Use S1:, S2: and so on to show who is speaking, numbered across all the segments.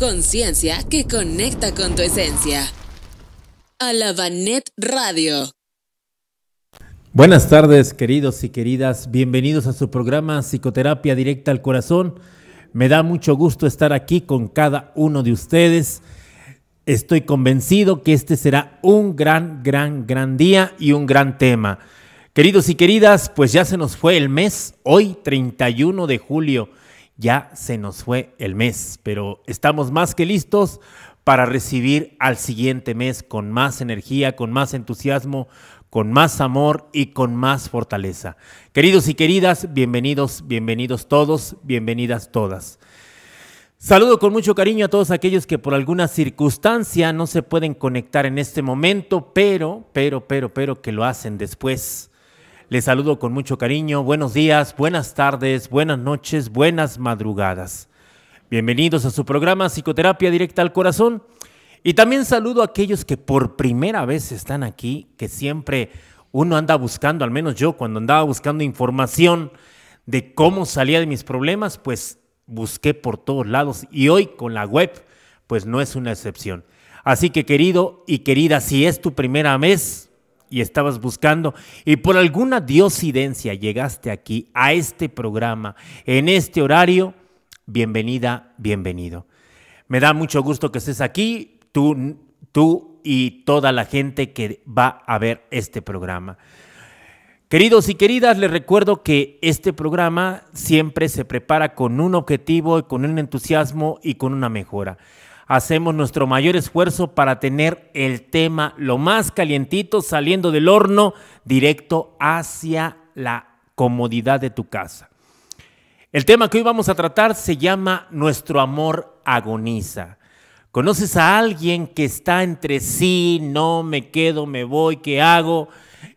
S1: Conciencia que conecta con tu esencia. Alabanet Radio. Buenas tardes, queridos y queridas. Bienvenidos a su programa Psicoterapia Directa al Corazón. Me da mucho gusto estar aquí con cada uno de ustedes. Estoy convencido que este será un gran, gran, gran día y un gran tema. Queridos y queridas, pues ya se nos fue el mes, hoy 31 de julio ya se nos fue el mes, pero estamos más que listos para recibir al siguiente mes con más energía, con más entusiasmo, con más amor y con más fortaleza. Queridos y queridas, bienvenidos, bienvenidos todos, bienvenidas todas. Saludo con mucho cariño a todos aquellos que por alguna circunstancia no se pueden conectar en este momento, pero, pero, pero, pero que lo hacen después les saludo con mucho cariño. Buenos días, buenas tardes, buenas noches, buenas madrugadas. Bienvenidos a su programa Psicoterapia Directa al Corazón. Y también saludo a aquellos que por primera vez están aquí, que siempre uno anda buscando, al menos yo cuando andaba buscando información de cómo salía de mis problemas, pues busqué por todos lados y hoy con la web, pues no es una excepción. Así que querido y querida, si es tu primera vez, y estabas buscando y por alguna diosidencia llegaste aquí a este programa, en este horario, bienvenida, bienvenido. Me da mucho gusto que estés aquí, tú, tú y toda la gente que va a ver este programa. Queridos y queridas, les recuerdo que este programa siempre se prepara con un objetivo, con un entusiasmo y con una mejora hacemos nuestro mayor esfuerzo para tener el tema lo más calientito saliendo del horno directo hacia la comodidad de tu casa. El tema que hoy vamos a tratar se llama Nuestro amor agoniza. ¿Conoces a alguien que está entre sí, no, me quedo, me voy, qué hago?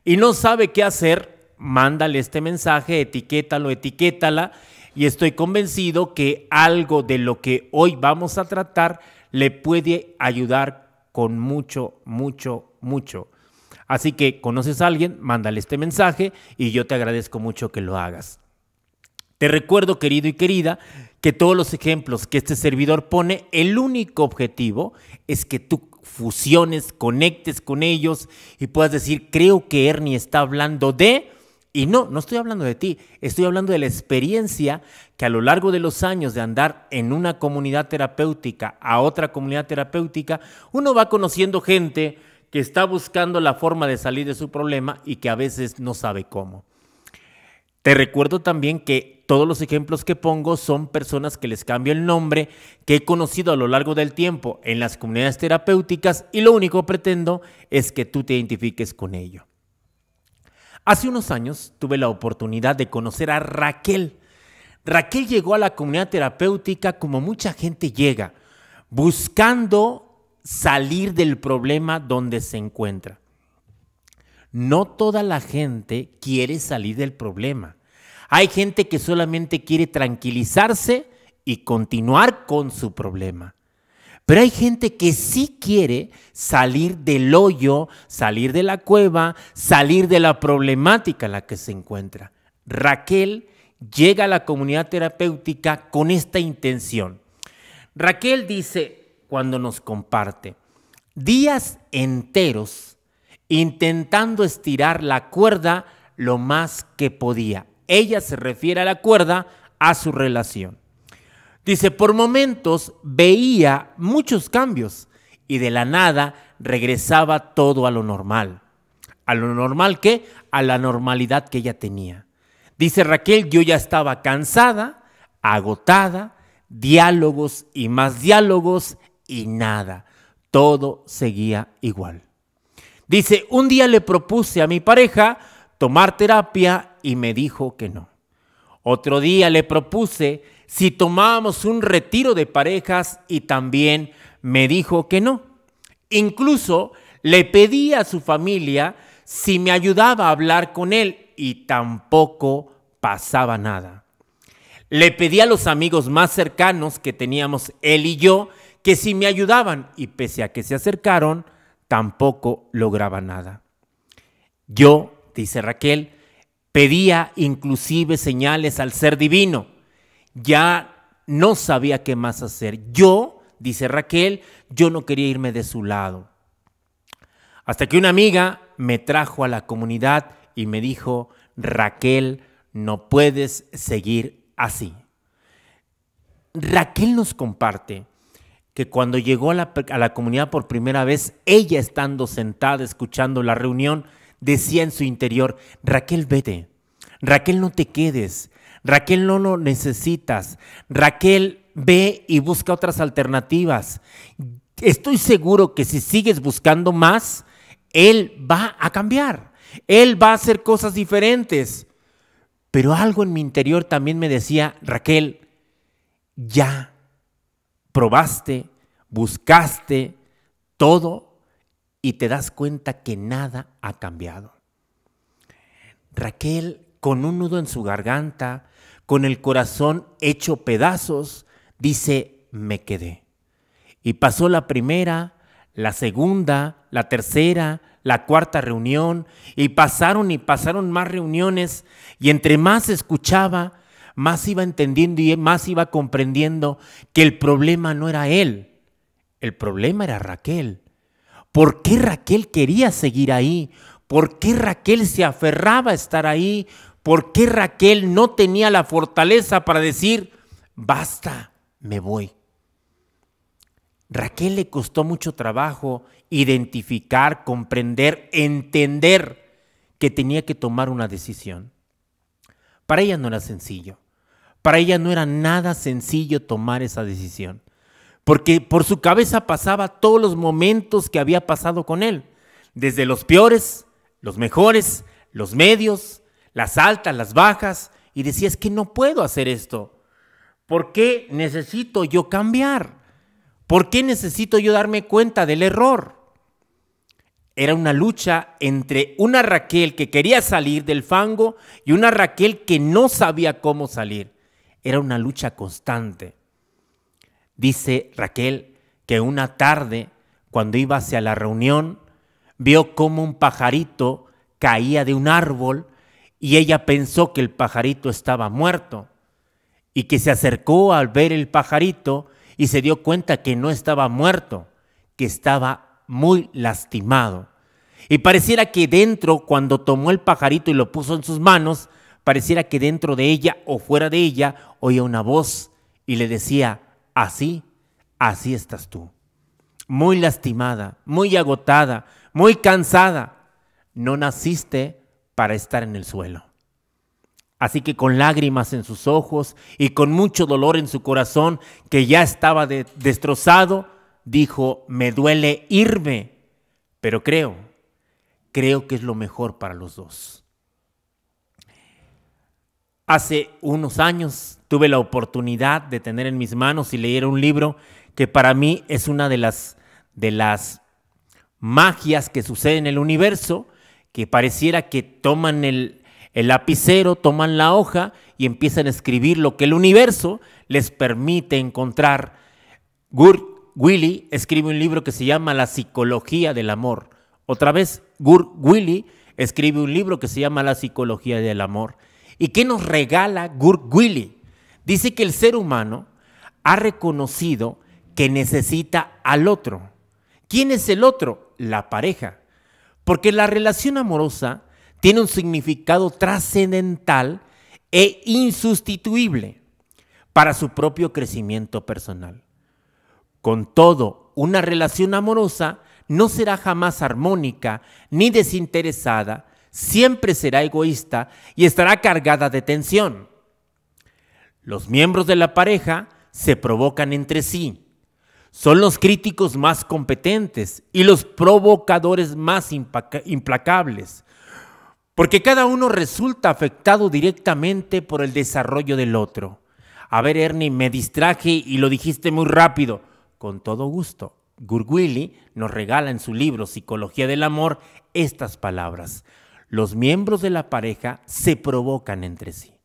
S1: Y no sabe qué hacer, mándale este mensaje, etiquétalo, etiquétala. Y estoy convencido que algo de lo que hoy vamos a tratar le puede ayudar con mucho, mucho, mucho. Así que conoces a alguien, mándale este mensaje y yo te agradezco mucho que lo hagas. Te recuerdo, querido y querida, que todos los ejemplos que este servidor pone, el único objetivo es que tú fusiones, conectes con ellos y puedas decir, creo que Ernie está hablando de y no, no estoy hablando de ti, estoy hablando de la experiencia que a lo largo de los años de andar en una comunidad terapéutica a otra comunidad terapéutica, uno va conociendo gente que está buscando la forma de salir de su problema y que a veces no sabe cómo. Te recuerdo también que todos los ejemplos que pongo son personas que les cambio el nombre, que he conocido a lo largo del tiempo en las comunidades terapéuticas y lo único que pretendo es que tú te identifiques con ello. Hace unos años tuve la oportunidad de conocer a Raquel. Raquel llegó a la comunidad terapéutica como mucha gente llega, buscando salir del problema donde se encuentra. No toda la gente quiere salir del problema. Hay gente que solamente quiere tranquilizarse y continuar con su problema. Pero hay gente que sí quiere salir del hoyo, salir de la cueva, salir de la problemática en la que se encuentra. Raquel llega a la comunidad terapéutica con esta intención. Raquel dice cuando nos comparte, días enteros intentando estirar la cuerda lo más que podía. Ella se refiere a la cuerda a su relación. Dice, por momentos veía muchos cambios y de la nada regresaba todo a lo normal. ¿A lo normal qué? A la normalidad que ella tenía. Dice Raquel, yo ya estaba cansada, agotada, diálogos y más diálogos y nada. Todo seguía igual. Dice, un día le propuse a mi pareja tomar terapia y me dijo que no. Otro día le propuse si tomábamos un retiro de parejas y también me dijo que no. Incluso le pedí a su familia si me ayudaba a hablar con él y tampoco pasaba nada. Le pedí a los amigos más cercanos que teníamos él y yo que si me ayudaban y pese a que se acercaron, tampoco lograba nada. Yo, dice Raquel, pedía inclusive señales al ser divino, ya no sabía qué más hacer. Yo, dice Raquel, yo no quería irme de su lado. Hasta que una amiga me trajo a la comunidad y me dijo, Raquel, no puedes seguir así. Raquel nos comparte que cuando llegó a la, comunidad por primera vez, ella estando sentada escuchando la reunión, decía en su interior, Raquel, vete, Raquel, no te quedes, Raquel, no lo necesitas. Raquel, ve y busca otras alternativas. Estoy seguro que si sigues buscando más, Él va a cambiar. Él va a hacer cosas diferentes. Pero algo en mi interior también me decía, Raquel, ya probaste, buscaste todo y te das cuenta que nada ha cambiado. Raquel, con un nudo en su garganta, con el corazón hecho pedazos, dice, me quedé. Y pasó la primera, la segunda, la tercera, la cuarta reunión, y pasaron y pasaron más reuniones, y entre más escuchaba, más iba entendiendo y más iba comprendiendo que el problema no era él, el problema era Raquel. ¿Por qué Raquel quería seguir ahí? ¿Por qué Raquel se aferraba a estar ahí? ¿Por qué Raquel no tenía la fortaleza para decir, basta, me voy? Raquel le costó mucho trabajo identificar, comprender, entender que tenía que tomar una decisión. Para ella no era sencillo. Para ella no era nada sencillo tomar esa decisión. Porque por su cabeza pasaba todos los momentos que había pasado con él. Desde los peores, los mejores, los medios, las altas, las bajas, y decía, es que no puedo hacer esto. ¿Por qué necesito yo cambiar? ¿Por qué necesito yo darme cuenta del error? Era una lucha entre una Raquel que quería salir del fango y una Raquel que no sabía cómo salir. Era una lucha constante. Dice Raquel que una tarde, cuando iba hacia la reunión, vio cómo un pajarito caía de un árbol y ella pensó que el pajarito estaba muerto y que se acercó al ver el pajarito y se dio cuenta que no estaba muerto, que estaba muy lastimado. Y pareciera que dentro, cuando tomó el pajarito y lo puso en sus manos, pareciera que dentro de ella o fuera de ella oía una voz y le decía, así, así estás tú. Muy lastimada, muy agotada, muy cansada. No naciste para estar en el suelo. Así que con lágrimas en sus ojos y con mucho dolor en su corazón, que ya estaba destrozado, dijo, me duele irme, pero creo, creo que es lo mejor para los dos. Hace unos años tuve la oportunidad de tener en mis manos y leer un libro que para mí es una de las, de las magias que sucede en el universo, que pareciera que toman el, lapicero, toman la hoja y empiezan a escribir lo que el universo les permite encontrar. Gurt Willy escribe un libro que se llama La psicología del amor. Otra vez, Gur Willy escribe un libro que se llama La psicología del amor. ¿Y qué nos regala Gurt Willy? Dice que el ser humano ha reconocido que necesita al otro. ¿Quién es el otro? La pareja. Porque la relación amorosa tiene un significado trascendental e insustituible para su propio crecimiento personal. Con todo, una relación amorosa no será jamás armónica ni desinteresada, siempre será egoísta y estará cargada de tensión. Los miembros de la pareja se provocan entre sí, son los críticos más competentes y los provocadores más implacables, porque cada uno resulta afectado directamente por el desarrollo del otro. A ver, Ernie, me distraje y lo dijiste muy rápido. Con todo gusto. Gurwilly nos regala en su libro Psicología del Amor estas palabras. Los miembros de la pareja se provocan entre sí.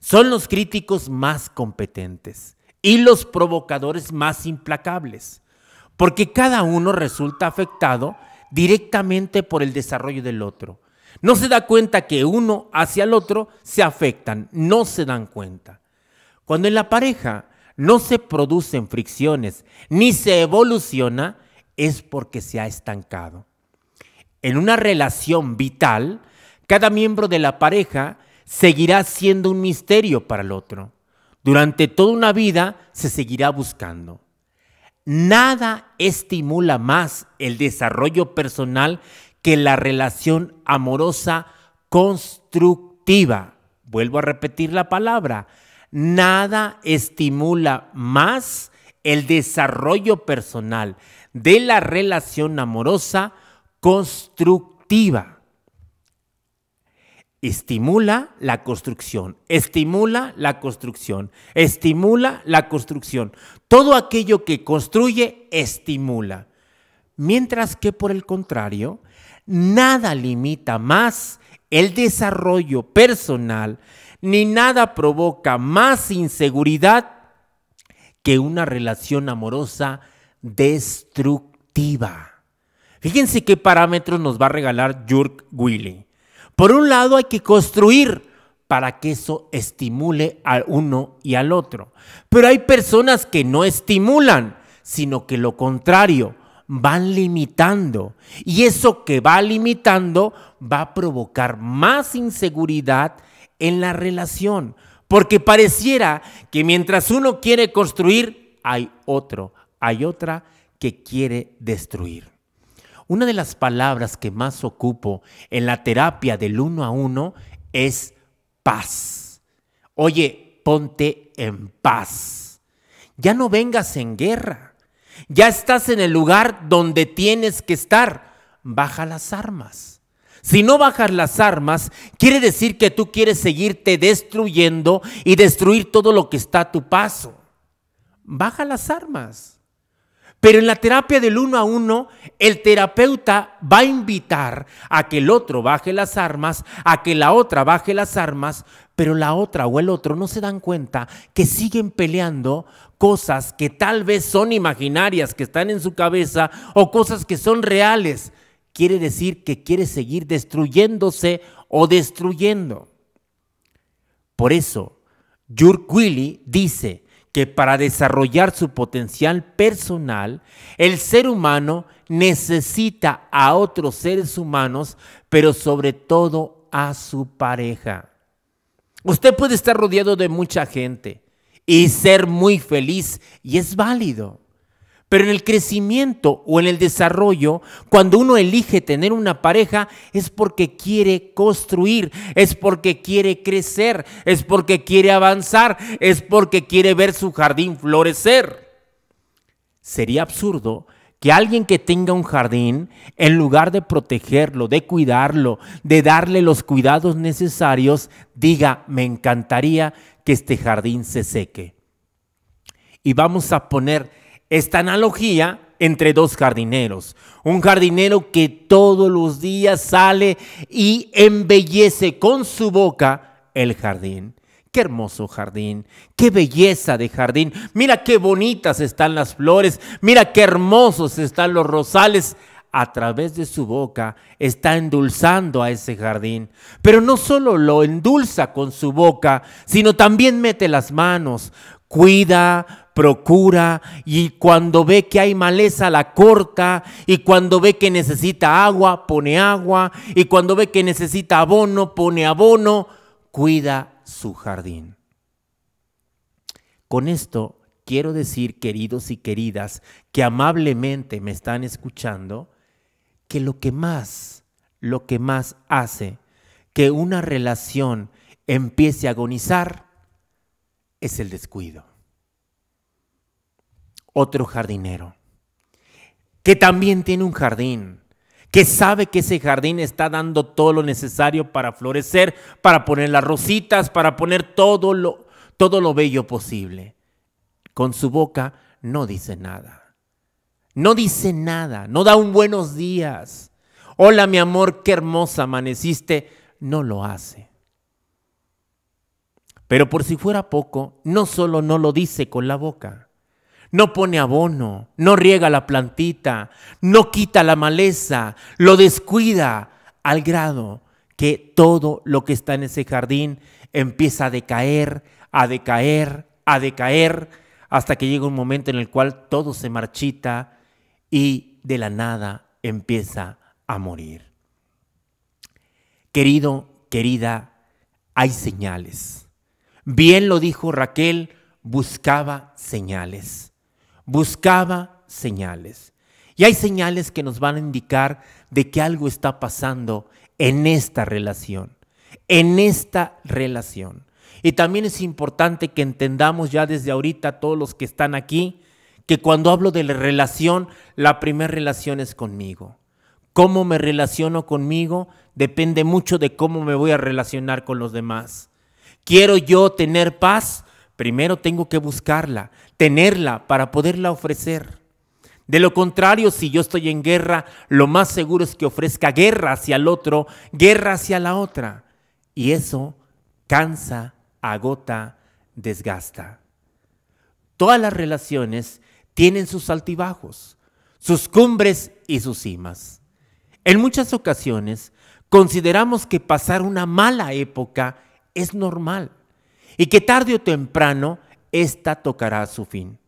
S1: Son los críticos más competentes y los provocadores más implacables, porque cada uno resulta afectado directamente por el desarrollo del otro. No se da cuenta que uno hacia el otro se afectan, no se dan cuenta. Cuando en la pareja no se producen fricciones ni se evoluciona, es porque se ha estancado. En una relación vital, cada miembro de la pareja seguirá siendo un misterio para el otro. Durante toda una vida se seguirá buscando. Nada estimula más el desarrollo personal que la relación amorosa constructiva. Vuelvo a repetir la palabra. Nada estimula más el desarrollo personal de la relación amorosa constructiva estimula la construcción, estimula la construcción, estimula la construcción. Todo aquello que construye estimula. Mientras que por el contrario, nada limita más el desarrollo personal, ni nada provoca más inseguridad que una relación amorosa destructiva. Fíjense qué parámetros nos va a regalar Jürg Willy. Por un lado hay que construir para que eso estimule al uno y al otro. Pero hay personas que no estimulan, sino que lo contrario, van limitando. Y eso que va limitando va a provocar más inseguridad en la relación. Porque pareciera que mientras uno quiere construir, hay otro, hay otra que quiere destruir. Una de las palabras que más ocupo en la terapia del uno a uno es paz. Oye, ponte en paz. Ya no vengas en guerra. Ya estás en el lugar donde tienes que estar. Baja las armas. Si no bajas las armas, quiere decir que tú quieres seguirte destruyendo y destruir todo lo que está a tu paso. Baja las armas. Pero en la terapia del uno a uno, el terapeuta va a invitar a que el otro baje las armas, a que la otra baje las armas, pero la otra o el otro no se dan cuenta que siguen peleando cosas que tal vez son imaginarias, que están en su cabeza, o cosas que son reales. Quiere decir que quiere seguir destruyéndose o destruyendo. Por eso, Jurk Willy dice, que para desarrollar su potencial personal, el ser humano necesita a otros seres humanos, pero sobre todo a su pareja. Usted puede estar rodeado de mucha gente y ser muy feliz y es válido. Pero en el crecimiento o en el desarrollo, cuando uno elige tener una pareja, es porque quiere construir, es porque quiere crecer, es porque quiere avanzar, es porque quiere ver su jardín florecer. Sería absurdo que alguien que tenga un jardín, en lugar de protegerlo, de cuidarlo, de darle los cuidados necesarios, diga, me encantaría que este jardín se seque. Y vamos a poner esta analogía entre dos jardineros. Un jardinero que todos los días sale y embellece con su boca el jardín. Qué hermoso jardín, qué belleza de jardín. Mira qué bonitas están las flores, mira qué hermosos están los rosales. A través de su boca está endulzando a ese jardín. Pero no solo lo endulza con su boca, sino también mete las manos, cuida, procura y cuando ve que hay maleza la corta y cuando ve que necesita agua pone agua y cuando ve que necesita abono pone abono, cuida su jardín. Con esto quiero decir, queridos y queridas, que amablemente me están escuchando, que lo que más, lo que más hace que una relación empiece a agonizar es el descuido. Otro jardinero que también tiene un jardín, que sabe que ese jardín está dando todo lo necesario para florecer, para poner las rositas, para poner todo lo, todo lo bello posible. Con su boca no dice nada. No dice nada, no da un buenos días. Hola mi amor, qué hermosa amaneciste. No lo hace. Pero por si fuera poco, no solo no lo dice con la boca, no pone abono, no riega la plantita, no quita la maleza, lo descuida al grado que todo lo que está en ese jardín empieza a decaer, a decaer, a decaer, hasta que llega un momento en el cual todo se marchita y de la nada empieza a morir. Querido, querida, hay señales Bien lo dijo Raquel, buscaba señales, buscaba señales. Y hay señales que nos van a indicar de que algo está pasando en esta relación, en esta relación. Y también es importante que entendamos ya desde ahorita todos los que están aquí, que cuando hablo de relación, la primera relación es conmigo. Cómo me relaciono conmigo depende mucho de cómo me voy a relacionar con los demás. Quiero yo tener paz, primero tengo que buscarla, tenerla para poderla ofrecer. De lo contrario, si yo estoy en guerra, lo más seguro es que ofrezca guerra hacia el otro, guerra hacia la otra. Y eso cansa, agota, desgasta. Todas las relaciones tienen sus altibajos, sus cumbres y sus cimas. En muchas ocasiones consideramos que pasar una mala época es normal y que tarde o temprano esta tocará su fin.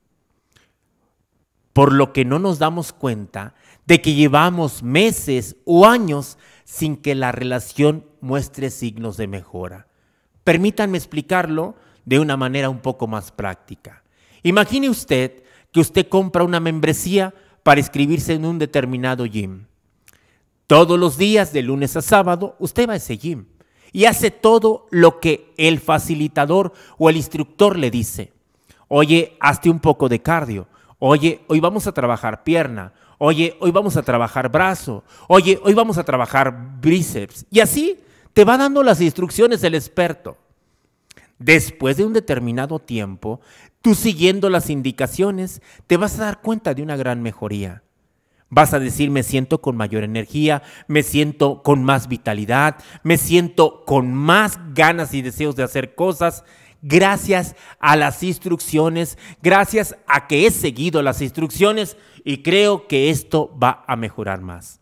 S1: Por lo que no nos damos cuenta de que llevamos meses o años sin que la relación muestre signos de mejora. Permítanme explicarlo de una manera un poco más práctica. Imagine usted que usted compra una membresía para inscribirse en un determinado gym. Todos los días, de lunes a sábado, usted va a ese gym y hace todo lo que el facilitador o el instructor le dice. Oye, hazte un poco de cardio. Oye, hoy vamos a trabajar pierna. Oye, hoy vamos a trabajar brazo. Oye, hoy vamos a trabajar bíceps. Y así te va dando las instrucciones el experto. Después de un determinado tiempo, tú siguiendo las indicaciones, te vas a dar cuenta de una gran mejoría. Vas a decir, me siento con mayor energía, me siento con más vitalidad, me siento con más ganas y deseos de hacer cosas. Gracias a las instrucciones, gracias a que he seguido las instrucciones y creo que esto va a mejorar más.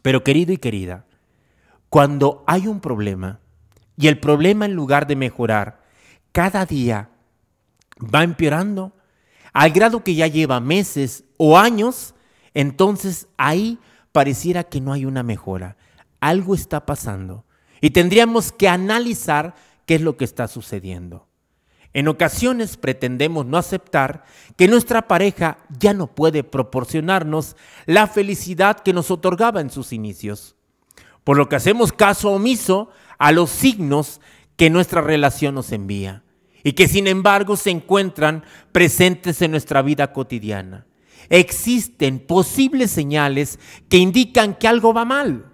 S1: Pero querido y querida, cuando hay un problema y el problema en lugar de mejorar, cada día va empeorando al grado que ya lleva meses o años entonces ahí pareciera que no hay una mejora. Algo está pasando y tendríamos que analizar qué es lo que está sucediendo. En ocasiones pretendemos no aceptar que nuestra pareja ya no puede proporcionarnos la felicidad que nos otorgaba en sus inicios, por lo que hacemos caso omiso a los signos que nuestra relación nos envía y que sin embargo se encuentran presentes en nuestra vida cotidiana existen posibles señales que indican que algo va mal,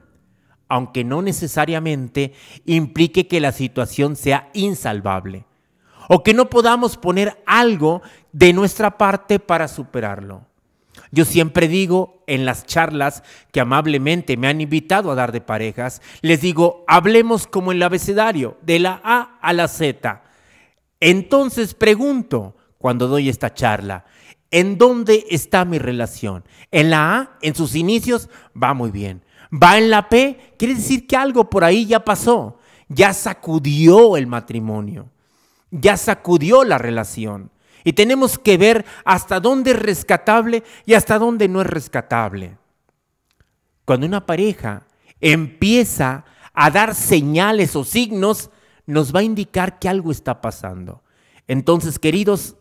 S1: aunque no necesariamente implique que la situación sea insalvable o que no podamos poner algo de nuestra parte para superarlo. Yo siempre digo en las charlas que amablemente me han invitado a dar de parejas, les digo, hablemos como el abecedario, de la A a la Z. Entonces pregunto cuando doy esta charla, ¿En dónde está mi relación? En la A, en sus inicios, va muy bien. Va en la P, quiere decir que algo por ahí ya pasó. Ya sacudió el matrimonio. Ya sacudió la relación. Y tenemos que ver hasta dónde es rescatable y hasta dónde no es rescatable. Cuando una pareja empieza a dar señales o signos, nos va a indicar que algo está pasando. Entonces, queridos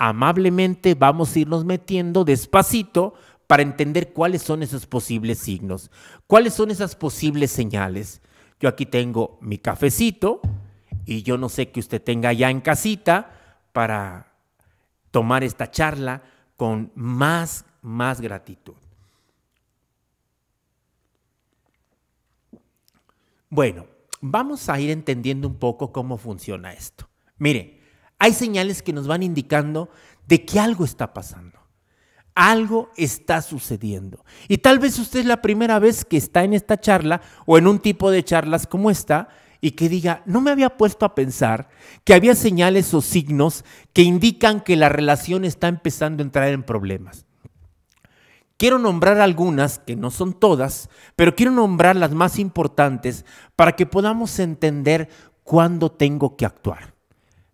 S1: amablemente vamos a irnos metiendo despacito para entender cuáles son esos posibles signos, cuáles son esas posibles señales. Yo aquí tengo mi cafecito y yo no sé que usted tenga ya en casita para tomar esta charla con más, más gratitud. Bueno, vamos a ir entendiendo un poco cómo funciona esto. Mire, hay señales que nos van indicando de que algo está pasando. Algo está sucediendo. Y tal vez usted es la primera vez que está en esta charla o en un tipo de charlas como esta y que diga, no me había puesto a pensar que había señales o signos que indican que la relación está empezando a entrar en problemas. Quiero nombrar algunas, que no son todas, pero quiero nombrar las más importantes para que podamos entender cuándo tengo que actuar.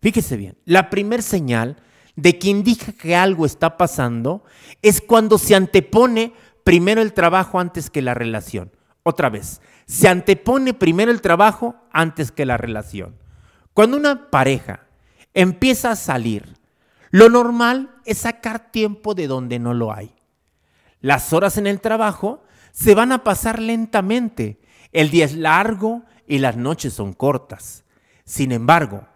S1: Fíjese bien, la primer señal de que indica que algo está pasando es cuando se antepone primero el trabajo antes que la relación. Otra vez, se antepone primero el trabajo antes que la relación. Cuando una pareja empieza a salir, lo normal es sacar tiempo de donde no lo hay. Las horas en el trabajo se van a pasar lentamente. El día es largo y las noches son cortas. Sin embargo,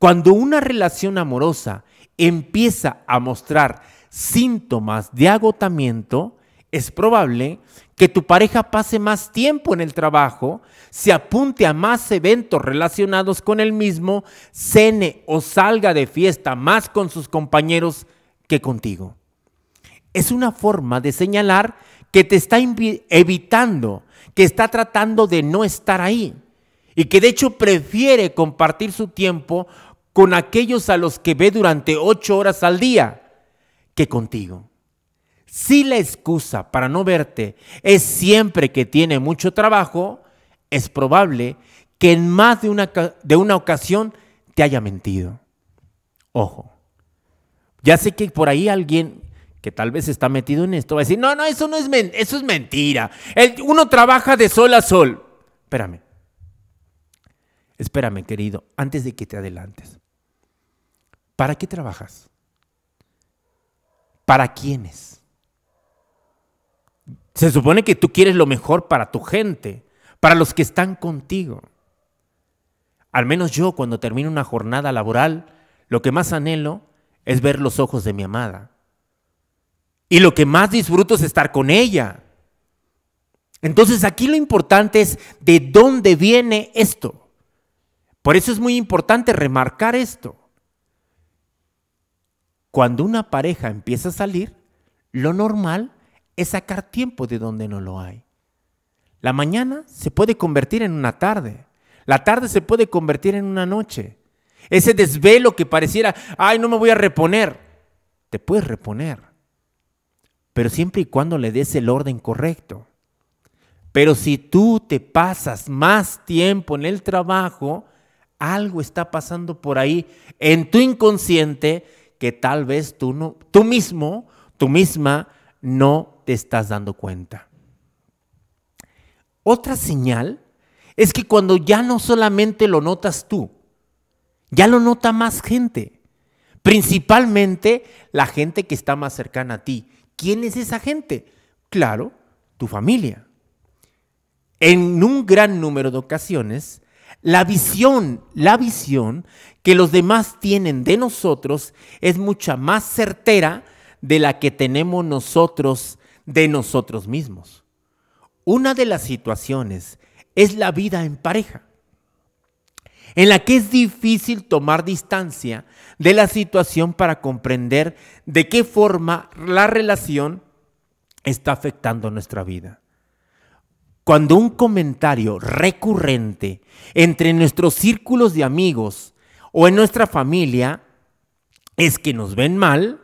S1: cuando una relación amorosa empieza a mostrar síntomas de agotamiento, es probable que tu pareja pase más tiempo en el trabajo, se apunte a más eventos relacionados con el mismo, cene o salga de fiesta más con sus compañeros que contigo. Es una forma de señalar que te está evitando, que está tratando de no estar ahí y que de hecho prefiere compartir su tiempo con aquellos a los que ve durante ocho horas al día que contigo. Si la excusa para no verte es siempre que tiene mucho trabajo, es probable que en más de una, de una ocasión te haya mentido. Ojo, ya sé que por ahí alguien que tal vez está metido en esto va a decir, no, no, eso no es, eso es mentira. El, uno trabaja de sol a sol. Espérame, espérame querido, antes de que te adelantes. ¿Para qué trabajas? ¿Para quiénes? Se supone que tú quieres lo mejor para tu gente, para los que están contigo. Al menos yo cuando termino una jornada laboral, lo que más anhelo es ver los ojos de mi amada. Y lo que más disfruto es estar con ella. Entonces aquí lo importante es de dónde viene esto. Por eso es muy importante remarcar esto. Cuando una pareja empieza a salir, lo normal es sacar tiempo de donde no lo hay. La mañana se puede convertir en una tarde. La tarde se puede convertir en una noche. Ese desvelo que pareciera, ay, no me voy a reponer. Te puedes reponer. Pero siempre y cuando le des el orden correcto. Pero si tú te pasas más tiempo en el trabajo, algo está pasando por ahí en tu inconsciente que tal vez tú, no, tú mismo, tú misma, no te estás dando cuenta. Otra señal es que cuando ya no solamente lo notas tú, ya lo nota más gente. Principalmente la gente que está más cercana a ti. ¿Quién es esa gente? Claro, tu familia. En un gran número de ocasiones, la visión, la visión que los demás tienen de nosotros es mucha más certera de la que tenemos nosotros de nosotros mismos. Una de las situaciones es la vida en pareja, en la que es difícil tomar distancia de la situación para comprender de qué forma la relación está afectando nuestra vida cuando un comentario recurrente entre nuestros círculos de amigos o en nuestra familia es que nos ven mal,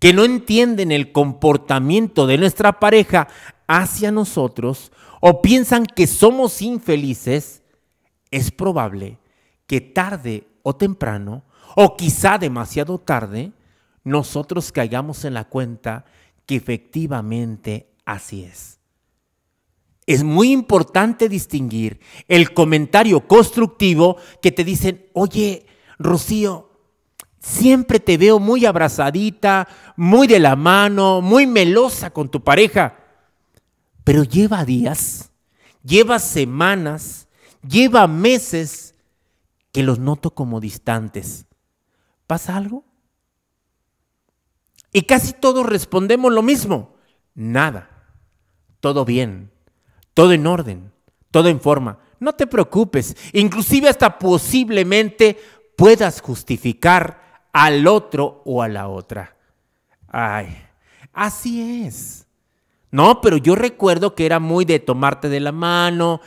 S1: que no entienden el comportamiento de nuestra pareja hacia nosotros o piensan que somos infelices, es probable que tarde o temprano, o quizá demasiado tarde, nosotros caigamos en la cuenta que efectivamente así es es muy importante distinguir el comentario constructivo que te dicen, oye, Rocío, siempre te veo muy abrazadita, muy de la mano, muy melosa con tu pareja, pero lleva días, lleva semanas, lleva meses que los noto como distantes. ¿Pasa algo? Y casi todos respondemos lo mismo. Nada. Todo bien todo en orden, todo en forma. No te preocupes, inclusive hasta posiblemente puedas justificar al otro o a la otra. Ay, así es. No, pero yo recuerdo que era muy de tomarte de la mano,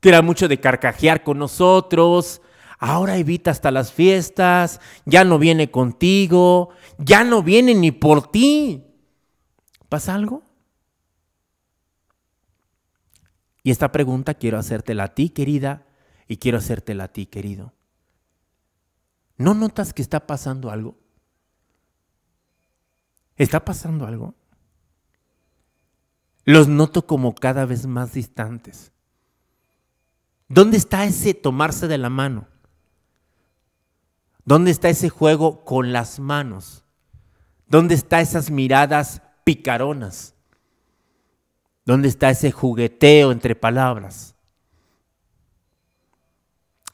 S1: que era mucho de carcajear con nosotros. Ahora evita hasta las fiestas, ya no viene contigo, ya no viene ni por ti. ¿Pasa algo? Y esta pregunta quiero hacértela a ti, querida, y quiero hacértela a ti, querido. ¿No notas que está pasando algo? ¿Está pasando algo? Los noto como cada vez más distantes. ¿Dónde está ese tomarse de la mano? ¿Dónde está ese juego con las manos? ¿Dónde están esas miradas picaronas? ¿Dónde está ese jugueteo entre palabras?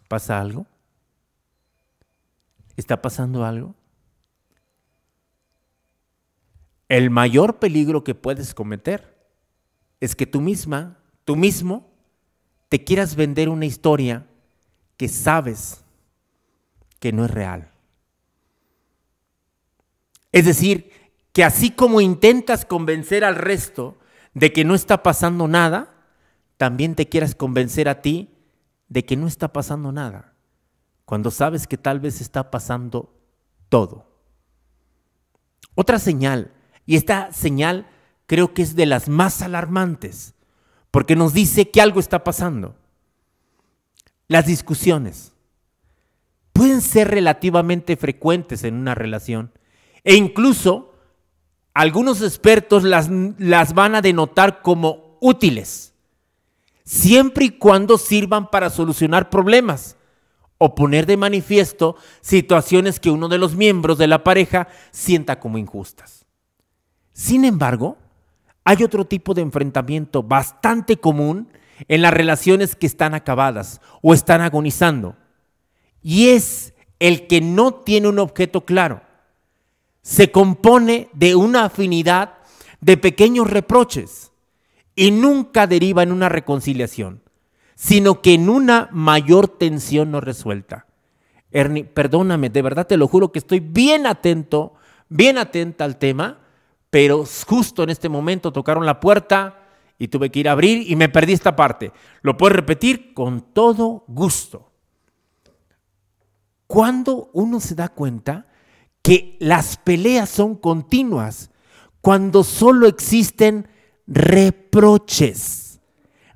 S1: ¿Pasa algo? ¿Está pasando algo? El mayor peligro que puedes cometer es que tú misma, tú mismo, te quieras vender una historia que sabes que no es real. Es decir, que así como intentas convencer al resto de que no está pasando nada, también te quieras convencer a ti de que no está pasando nada, cuando sabes que tal vez está pasando todo. Otra señal, y esta señal creo que es de las más alarmantes, porque nos dice que algo está pasando. Las discusiones pueden ser relativamente frecuentes en una relación e incluso algunos expertos las, van a denotar como útiles, siempre y cuando sirvan para solucionar problemas o poner de manifiesto situaciones que uno de los miembros de la pareja sienta como injustas. Sin embargo, hay otro tipo de enfrentamiento bastante común en las relaciones que están acabadas o están agonizando, y es el que no tiene un objeto claro se compone de una afinidad de pequeños reproches y nunca deriva en una reconciliación, sino que en una mayor tensión no resuelta. Ernie, perdóname, de verdad te lo juro que estoy bien atento, bien atenta al tema, pero justo en este momento tocaron la puerta y tuve que ir a abrir y me perdí esta parte. Lo puedes repetir con todo gusto. Cuando uno se da cuenta que las peleas son continuas cuando solo existen reproches,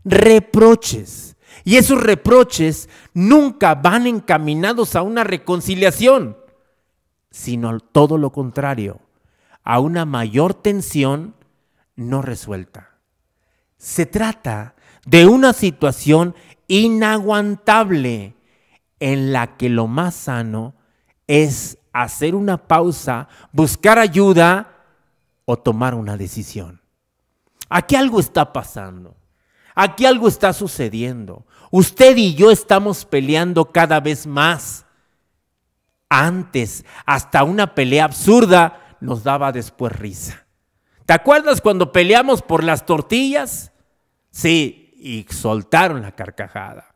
S1: reproches. Y esos reproches nunca van encaminados a una reconciliación, sino todo lo contrario, a una mayor tensión no resuelta. Se trata de una situación inaguantable en la que lo más sano es hacer una pausa, buscar ayuda o tomar una decisión. Aquí algo está pasando. Aquí algo está sucediendo. Usted y yo estamos peleando cada vez más. Antes, hasta una pelea absurda nos daba después risa. ¿Te acuerdas cuando peleamos por las tortillas? Sí, y soltaron la carcajada.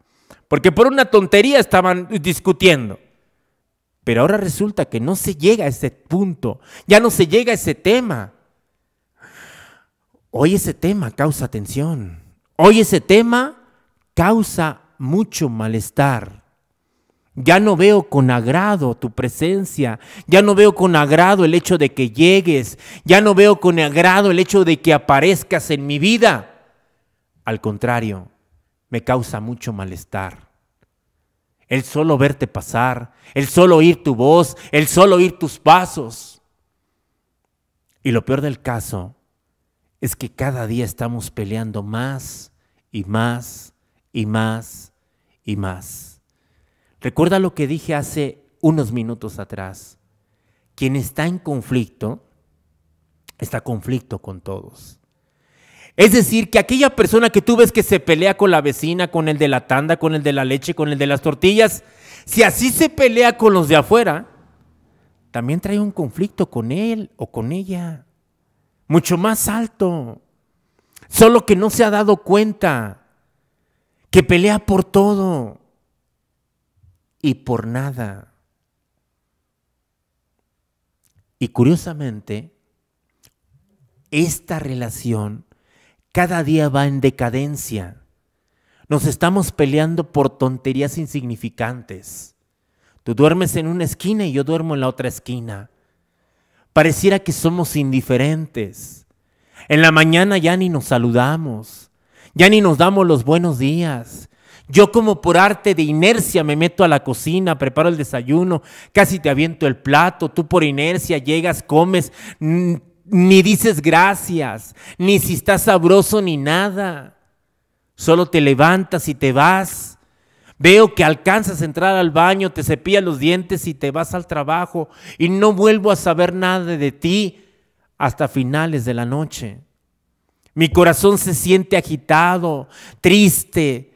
S1: Porque por una tontería estaban discutiendo. Pero ahora resulta que no se llega a ese punto, ya no se llega a ese tema. Hoy ese tema causa tensión, hoy ese tema causa mucho malestar. Ya no veo con agrado tu presencia, ya no veo con agrado el hecho de que llegues, ya no veo con agrado el hecho de que aparezcas en mi vida. Al contrario, me causa mucho malestar el solo verte pasar, el solo oír tu voz, el solo oír tus pasos. Y lo peor del caso es que cada día estamos peleando más y más y más y más. Recuerda lo que dije hace unos minutos atrás. Quien está en conflicto, está en conflicto con todos. Es decir, que aquella persona que tú ves que se pelea con la vecina, con el de la tanda, con el de la leche, con el de las tortillas, si así se pelea con los de afuera, también trae un conflicto con él o con ella, mucho más alto, solo que no se ha dado cuenta, que pelea por todo y por nada. Y curiosamente, esta relación cada día va en decadencia. Nos estamos peleando por tonterías insignificantes. Tú duermes en una esquina y yo duermo en la otra esquina. Pareciera que somos indiferentes. En la mañana ya ni nos saludamos, ya ni nos damos los buenos días. Yo como por arte de inercia me meto a la cocina, preparo el desayuno, casi te aviento el plato, tú por inercia llegas, comes, ni dices gracias, ni si está sabroso ni nada. Solo te levantas y te vas. Veo que alcanzas a entrar al baño, te cepillas los dientes y te vas al trabajo y no vuelvo a saber nada de ti hasta finales de la noche. Mi corazón se siente agitado, triste,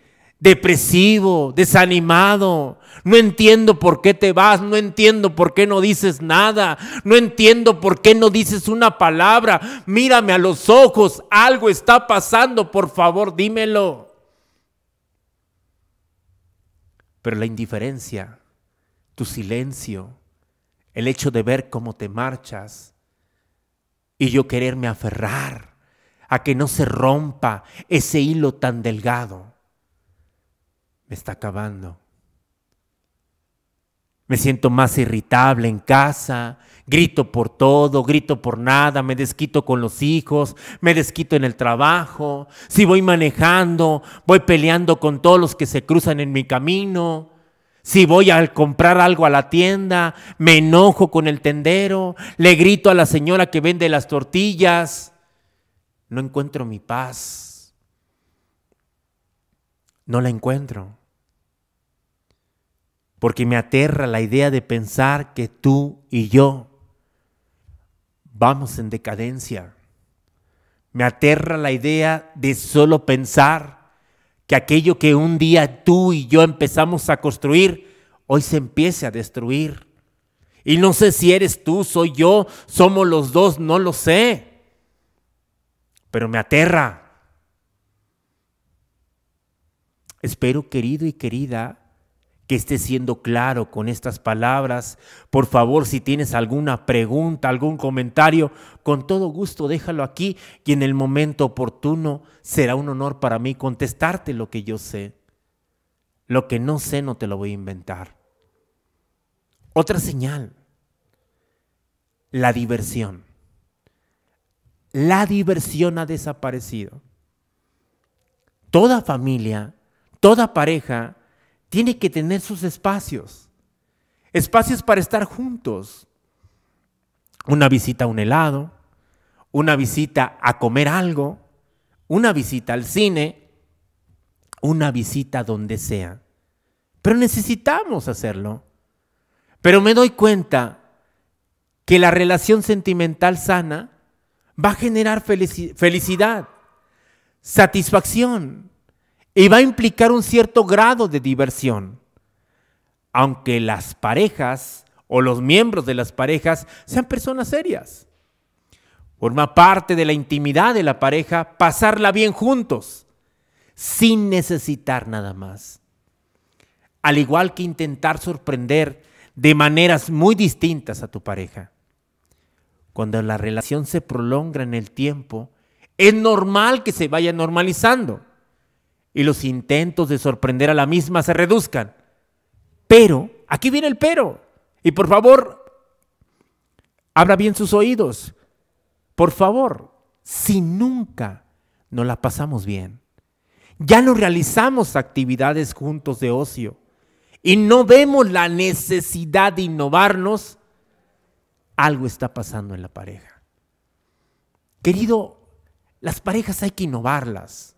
S1: depresivo, desanimado. No entiendo por qué te vas, no entiendo por qué no dices nada, no entiendo por qué no dices una palabra. Mírame a los ojos, algo está pasando, por favor, dímelo. Pero la indiferencia, tu silencio, el hecho de ver cómo te marchas y yo quererme aferrar a que no se rompa ese hilo tan delgado me está acabando. Me siento más irritable en casa, grito por todo, grito por nada, me desquito con los hijos, me desquito en el trabajo, si voy manejando, voy peleando con todos los que se cruzan en mi camino, si voy a comprar algo a la tienda, me enojo con el tendero, le grito a la señora que vende las tortillas, no encuentro mi paz no la encuentro. Porque me aterra la idea de pensar que tú y yo vamos en decadencia. Me aterra la idea de solo pensar que aquello que un día tú y yo empezamos a construir, hoy se empiece a destruir. Y no sé si eres tú, soy yo, somos los dos, no lo sé. Pero me aterra Espero, querido y querida, que esté siendo claro con estas palabras. Por favor, si tienes alguna pregunta, algún comentario, con todo gusto déjalo aquí y en el momento oportuno será un honor para mí contestarte lo que yo sé. Lo que no sé no te lo voy a inventar. Otra señal, la diversión. La diversión ha desaparecido. Toda familia toda pareja tiene que tener sus espacios, espacios para estar juntos. Una visita a un helado, una visita a comer algo, una visita al cine, una visita donde sea. Pero necesitamos hacerlo. Pero me doy cuenta que la relación sentimental sana va a generar felicidad, satisfacción, y va a implicar un cierto grado de diversión, aunque las parejas o los miembros de las parejas sean personas serias. Forma parte de la intimidad de la pareja pasarla bien juntos, sin necesitar nada más. Al igual que intentar sorprender de maneras muy distintas a tu pareja. Cuando la relación se prolonga en el tiempo, es normal que se vaya normalizando y los intentos de sorprender a la misma se reduzcan. Pero, aquí viene el pero. Y por favor, abra bien sus oídos. Por favor, si nunca nos la pasamos bien, ya no realizamos actividades juntos de ocio y no vemos la necesidad de innovarnos, algo está pasando en la pareja. Querido, las parejas hay que innovarlas.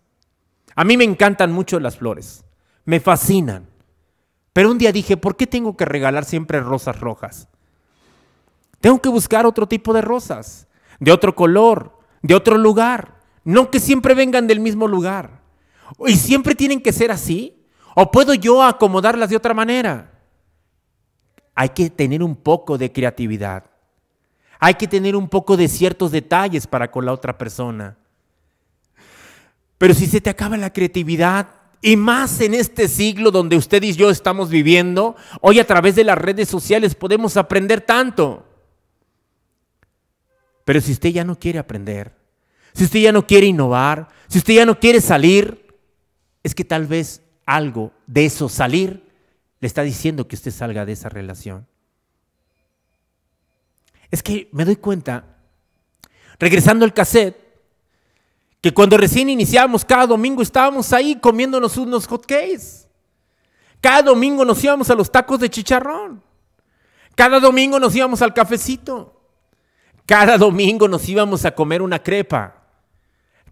S1: A mí me encantan mucho las flores, me fascinan. Pero un día dije, ¿por qué tengo que regalar siempre rosas rojas? Tengo que buscar otro tipo de rosas, de otro color, de otro lugar. No que siempre vengan del mismo lugar. ¿Y siempre tienen que ser así? ¿O puedo yo acomodarlas de otra manera? Hay que tener un poco de creatividad. Hay que tener un poco de ciertos detalles para con la otra persona. Pero si se te acaba la creatividad, y más en este siglo donde usted y yo estamos viviendo, hoy a través de las redes sociales podemos aprender tanto. Pero si usted ya no quiere aprender, si usted ya no quiere innovar, si usted ya no quiere salir, es que tal vez algo de eso salir le está diciendo que usted salga de esa relación. Es que me doy cuenta, regresando al cassette, que cuando recién iniciábamos cada domingo estábamos ahí comiéndonos unos hot cakes. Cada domingo nos íbamos a los tacos de chicharrón. Cada domingo nos íbamos al cafecito. Cada domingo nos íbamos a comer una crepa.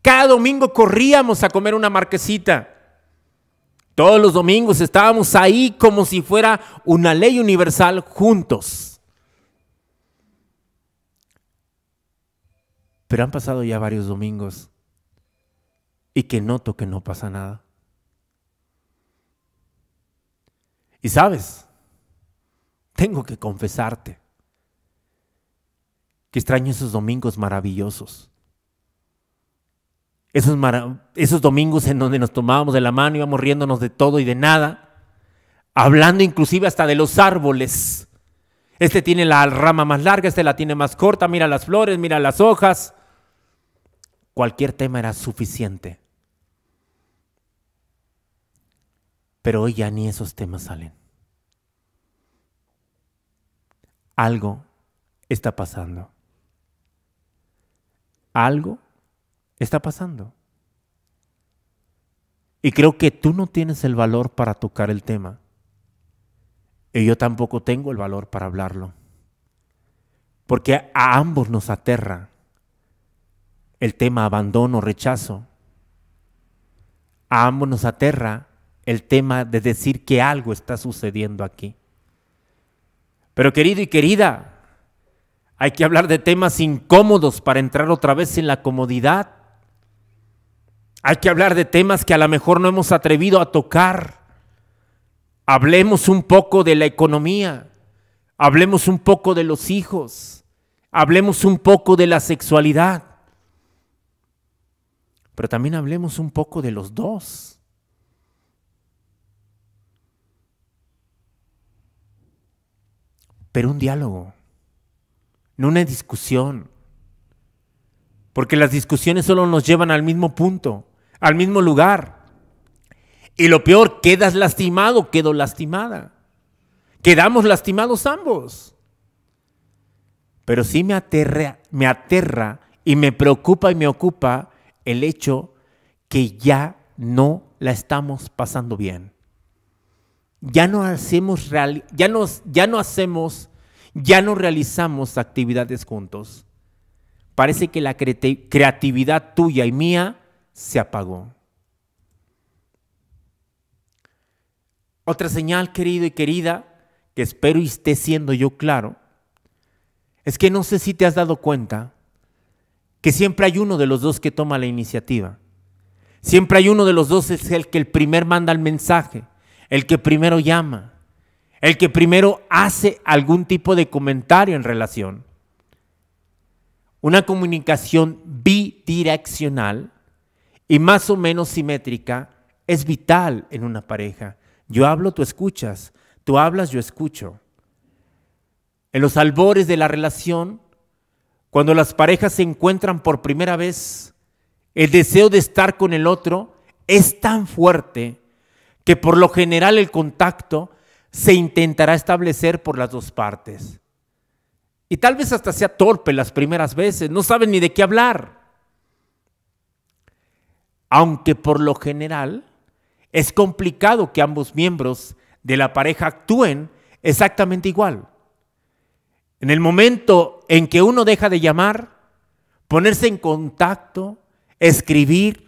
S1: Cada domingo corríamos a comer una marquesita. Todos los domingos estábamos ahí como si fuera una ley universal juntos. Pero han pasado ya varios domingos y que noto que no pasa nada. Y sabes, tengo que confesarte que extraño esos domingos maravillosos. Esos, domingos en donde nos tomábamos de la mano, y íbamos riéndonos de todo y de nada, hablando inclusive hasta de los árboles. Este tiene la rama más larga, este la tiene más corta, mira las flores, mira las hojas. Cualquier tema era suficiente Pero hoy ya ni esos temas salen. Algo está pasando. Algo está pasando. Y creo que tú no tienes el valor para tocar el tema. Y yo tampoco tengo el valor para hablarlo. Porque a ambos nos aterra el tema abandono, rechazo. A ambos nos aterra el tema de decir que algo está sucediendo aquí. Pero querido y querida, hay que hablar de temas incómodos para entrar otra vez en la comodidad. Hay que hablar de temas que a lo mejor no hemos atrevido a tocar. Hablemos un poco de la economía. Hablemos un poco de los hijos. Hablemos un poco de la sexualidad. Pero también hablemos un poco de los dos. pero un diálogo, no una discusión. Porque las discusiones solo nos llevan al mismo punto, al mismo lugar. Y lo peor, quedas lastimado, quedo lastimada. Quedamos lastimados ambos. Pero sí me aterra, me aterra y me preocupa y me ocupa el hecho que ya no la estamos pasando bien ya no hacemos, ya ya no hacemos, ya no realizamos actividades juntos. Parece que la creatividad tuya y mía se apagó. Otra señal, querido y querida, que espero y esté siendo yo claro, es que no sé si te has dado cuenta que siempre hay uno de los dos que toma la iniciativa. Siempre hay uno de los dos es el que el primer manda el mensaje el que primero llama, el que primero hace algún tipo de comentario en relación. Una comunicación bidireccional y más o menos simétrica es vital en una pareja. Yo hablo, tú escuchas, tú hablas, yo escucho. En los albores de la relación, cuando las parejas se encuentran por primera vez, el deseo de estar con el otro es tan fuerte que por lo general el contacto se intentará establecer por las dos partes. Y tal vez hasta sea torpe las primeras veces, no saben ni de qué hablar. Aunque por lo general es complicado que ambos miembros de la pareja actúen exactamente igual. En el momento en que uno deja de llamar, ponerse en contacto, escribir,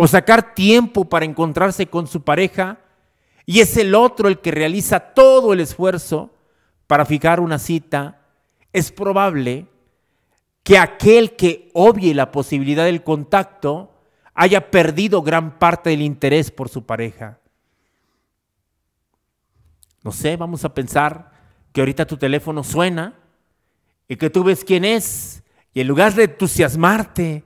S1: o sacar tiempo para encontrarse con su pareja, y es el otro el que realiza todo el esfuerzo para fijar una cita, es probable que aquel que obvie la posibilidad del contacto haya perdido gran parte del interés por su pareja. No sé, vamos a pensar que ahorita tu teléfono suena y que tú ves quién es y en lugar de entusiasmarte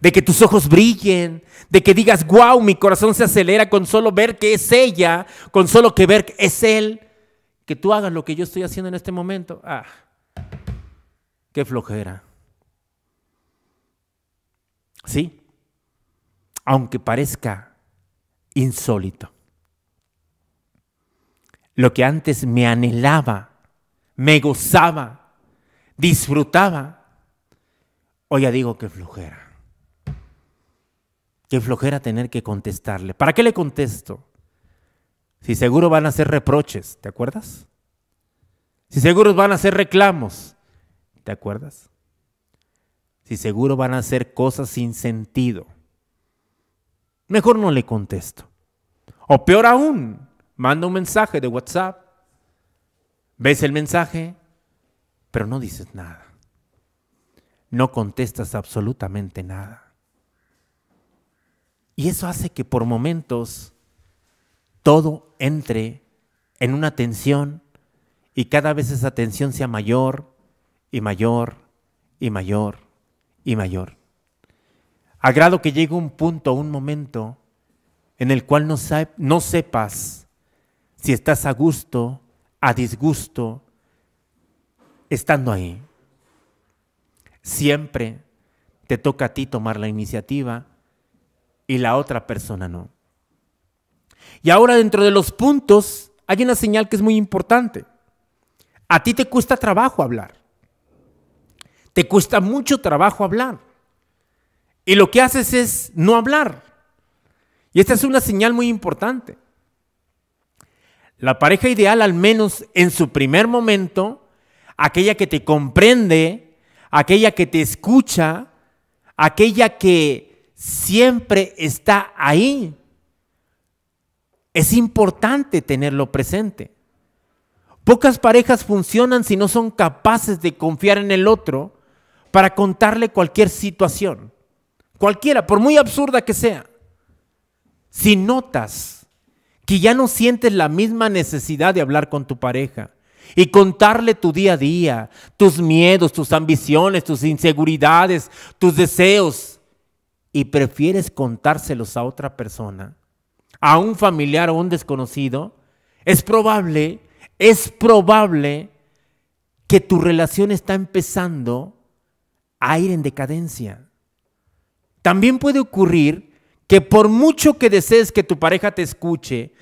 S1: de que tus ojos brillen, de que digas, wow, mi corazón se acelera con solo ver que es ella, con solo que ver que es él, que tú hagas lo que yo estoy haciendo en este momento. Ah, qué flojera. ¿Sí? Aunque parezca insólito. Lo que antes me anhelaba, me gozaba, disfrutaba, hoy ya digo que flojera. Qué flojera tener que contestarle. ¿Para qué le contesto? Si seguro van a hacer reproches, ¿te acuerdas? Si seguro van a hacer reclamos, ¿te acuerdas? Si seguro van a hacer cosas sin sentido. Mejor no le contesto. O peor aún, manda un mensaje de WhatsApp. Ves el mensaje, pero no dices nada. No contestas absolutamente nada. Y eso hace que por momentos todo entre en una tensión y cada vez esa tensión sea mayor y mayor y mayor y mayor. A grado que llegue un punto, un momento en el cual no sepas si estás a gusto, a disgusto, estando ahí. Siempre te toca a ti tomar la iniciativa y la otra persona no. Y ahora dentro de los puntos hay una señal que es muy importante. A ti te cuesta trabajo hablar. Te cuesta mucho trabajo hablar. Y lo que haces es no hablar. Y esta es una señal muy importante. La pareja ideal, al menos en su primer momento, aquella que te comprende, aquella que te escucha, aquella que siempre está ahí. Es importante tenerlo presente. Pocas parejas funcionan si no son capaces de confiar en el otro para contarle cualquier situación. Cualquiera, por muy absurda que sea. Si notas que ya no sientes la misma necesidad de hablar con tu pareja y contarle tu día a día, tus miedos, tus ambiciones, tus inseguridades, tus deseos, y prefieres contárselos a otra persona, a un familiar o un desconocido, es probable, es probable que tu relación está empezando a ir en decadencia. También puede ocurrir que por mucho que desees que tu pareja te escuche,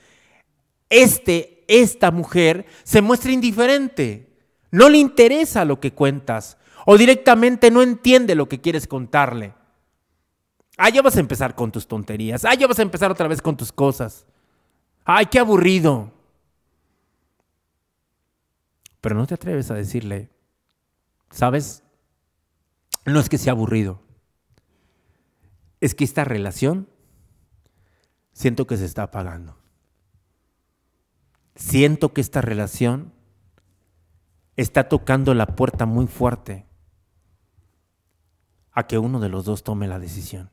S1: este, esta mujer se muestra indiferente. No le interesa lo que cuentas o directamente no entiende lo que quieres contarle. Ah, ya vas a empezar con tus tonterías. Ah, ya vas a empezar otra vez con tus cosas. Ay, qué aburrido. Pero no te atreves a decirle, ¿sabes? No es que sea aburrido. Es que esta relación siento que se está apagando. Siento que esta relación está tocando la puerta muy fuerte a que uno de los dos tome la decisión.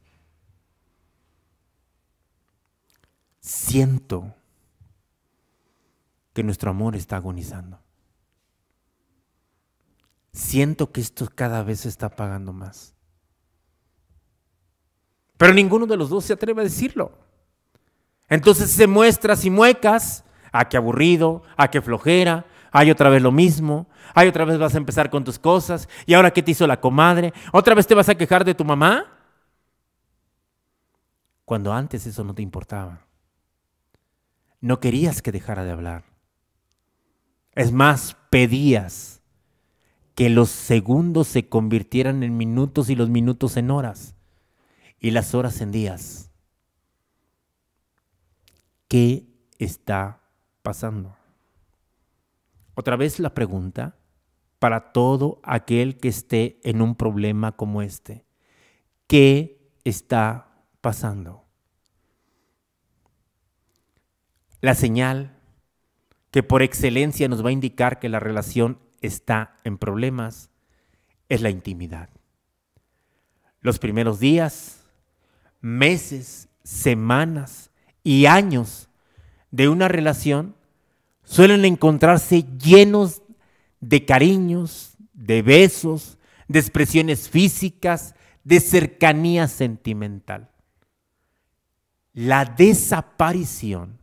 S1: siento que nuestro amor está agonizando. Siento que esto cada vez se está pagando más. Pero ninguno de los dos se atreve a decirlo. Entonces se muestra y muecas a ah, qué aburrido, a ah, qué flojera, hay otra vez lo mismo, hay otra vez vas a empezar con tus cosas, y ahora qué te hizo la comadre, otra vez te vas a quejar de tu mamá, cuando antes eso no te importaba. No querías que dejara de hablar. Es más, pedías que los segundos se convirtieran en minutos y los minutos en horas y las horas en días. ¿Qué está pasando? Otra vez la pregunta para todo aquel que esté en un problema como este. ¿Qué está pasando? la señal que por excelencia nos va a indicar que la relación está en problemas es la intimidad. Los primeros días, meses, semanas y años de una relación suelen encontrarse llenos de cariños, de besos, de expresiones físicas, de cercanía sentimental. La desaparición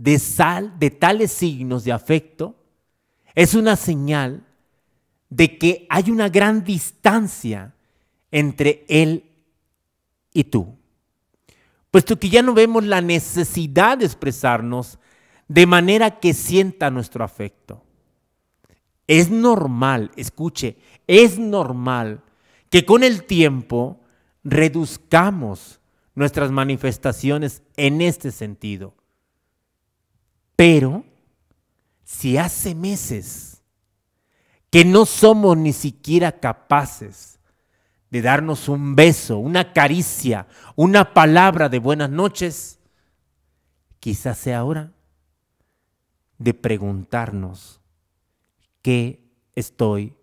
S1: de, sal, de tales signos de afecto es una señal de que hay una gran distancia entre él y tú, puesto que ya no vemos la necesidad de expresarnos de manera que sienta nuestro afecto. Es normal, escuche, es normal que con el tiempo reduzcamos nuestras manifestaciones en este sentido. Pero si hace meses que no somos ni siquiera capaces de darnos un beso, una caricia, una palabra de buenas noches, quizás sea hora de preguntarnos qué estoy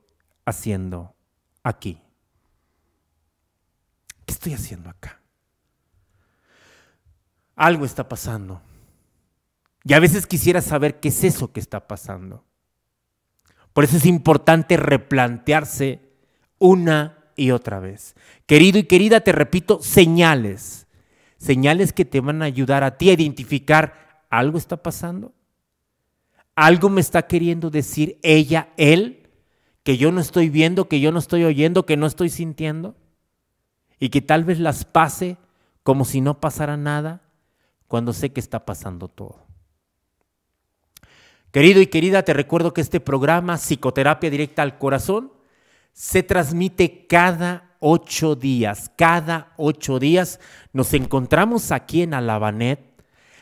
S1: haciendo aquí. ¿Qué estoy haciendo acá? Algo está pasando. Y a veces quisiera saber qué es eso que está pasando. Por eso es importante replantearse una y otra vez. Querido y querida, te repito, señales. Señales que te van a ayudar a ti a identificar algo está pasando. Algo me está queriendo decir ella, él, que yo no estoy viendo, que yo no estoy oyendo, que no estoy sintiendo. Y que tal vez las pase como si no pasara nada cuando sé que está pasando todo. Querido y querida, te recuerdo que este programa, Psicoterapia Directa al Corazón, se transmite cada ocho días. Cada ocho días nos encontramos aquí en Alabanet,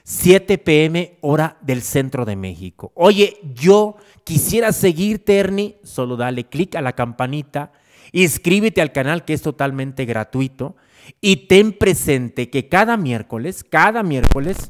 S1: 7 pm, hora del centro de México. Oye, yo quisiera seguirte, Ernie. Solo dale clic a la campanita, inscríbete al canal que es totalmente gratuito y ten presente que cada miércoles, cada miércoles,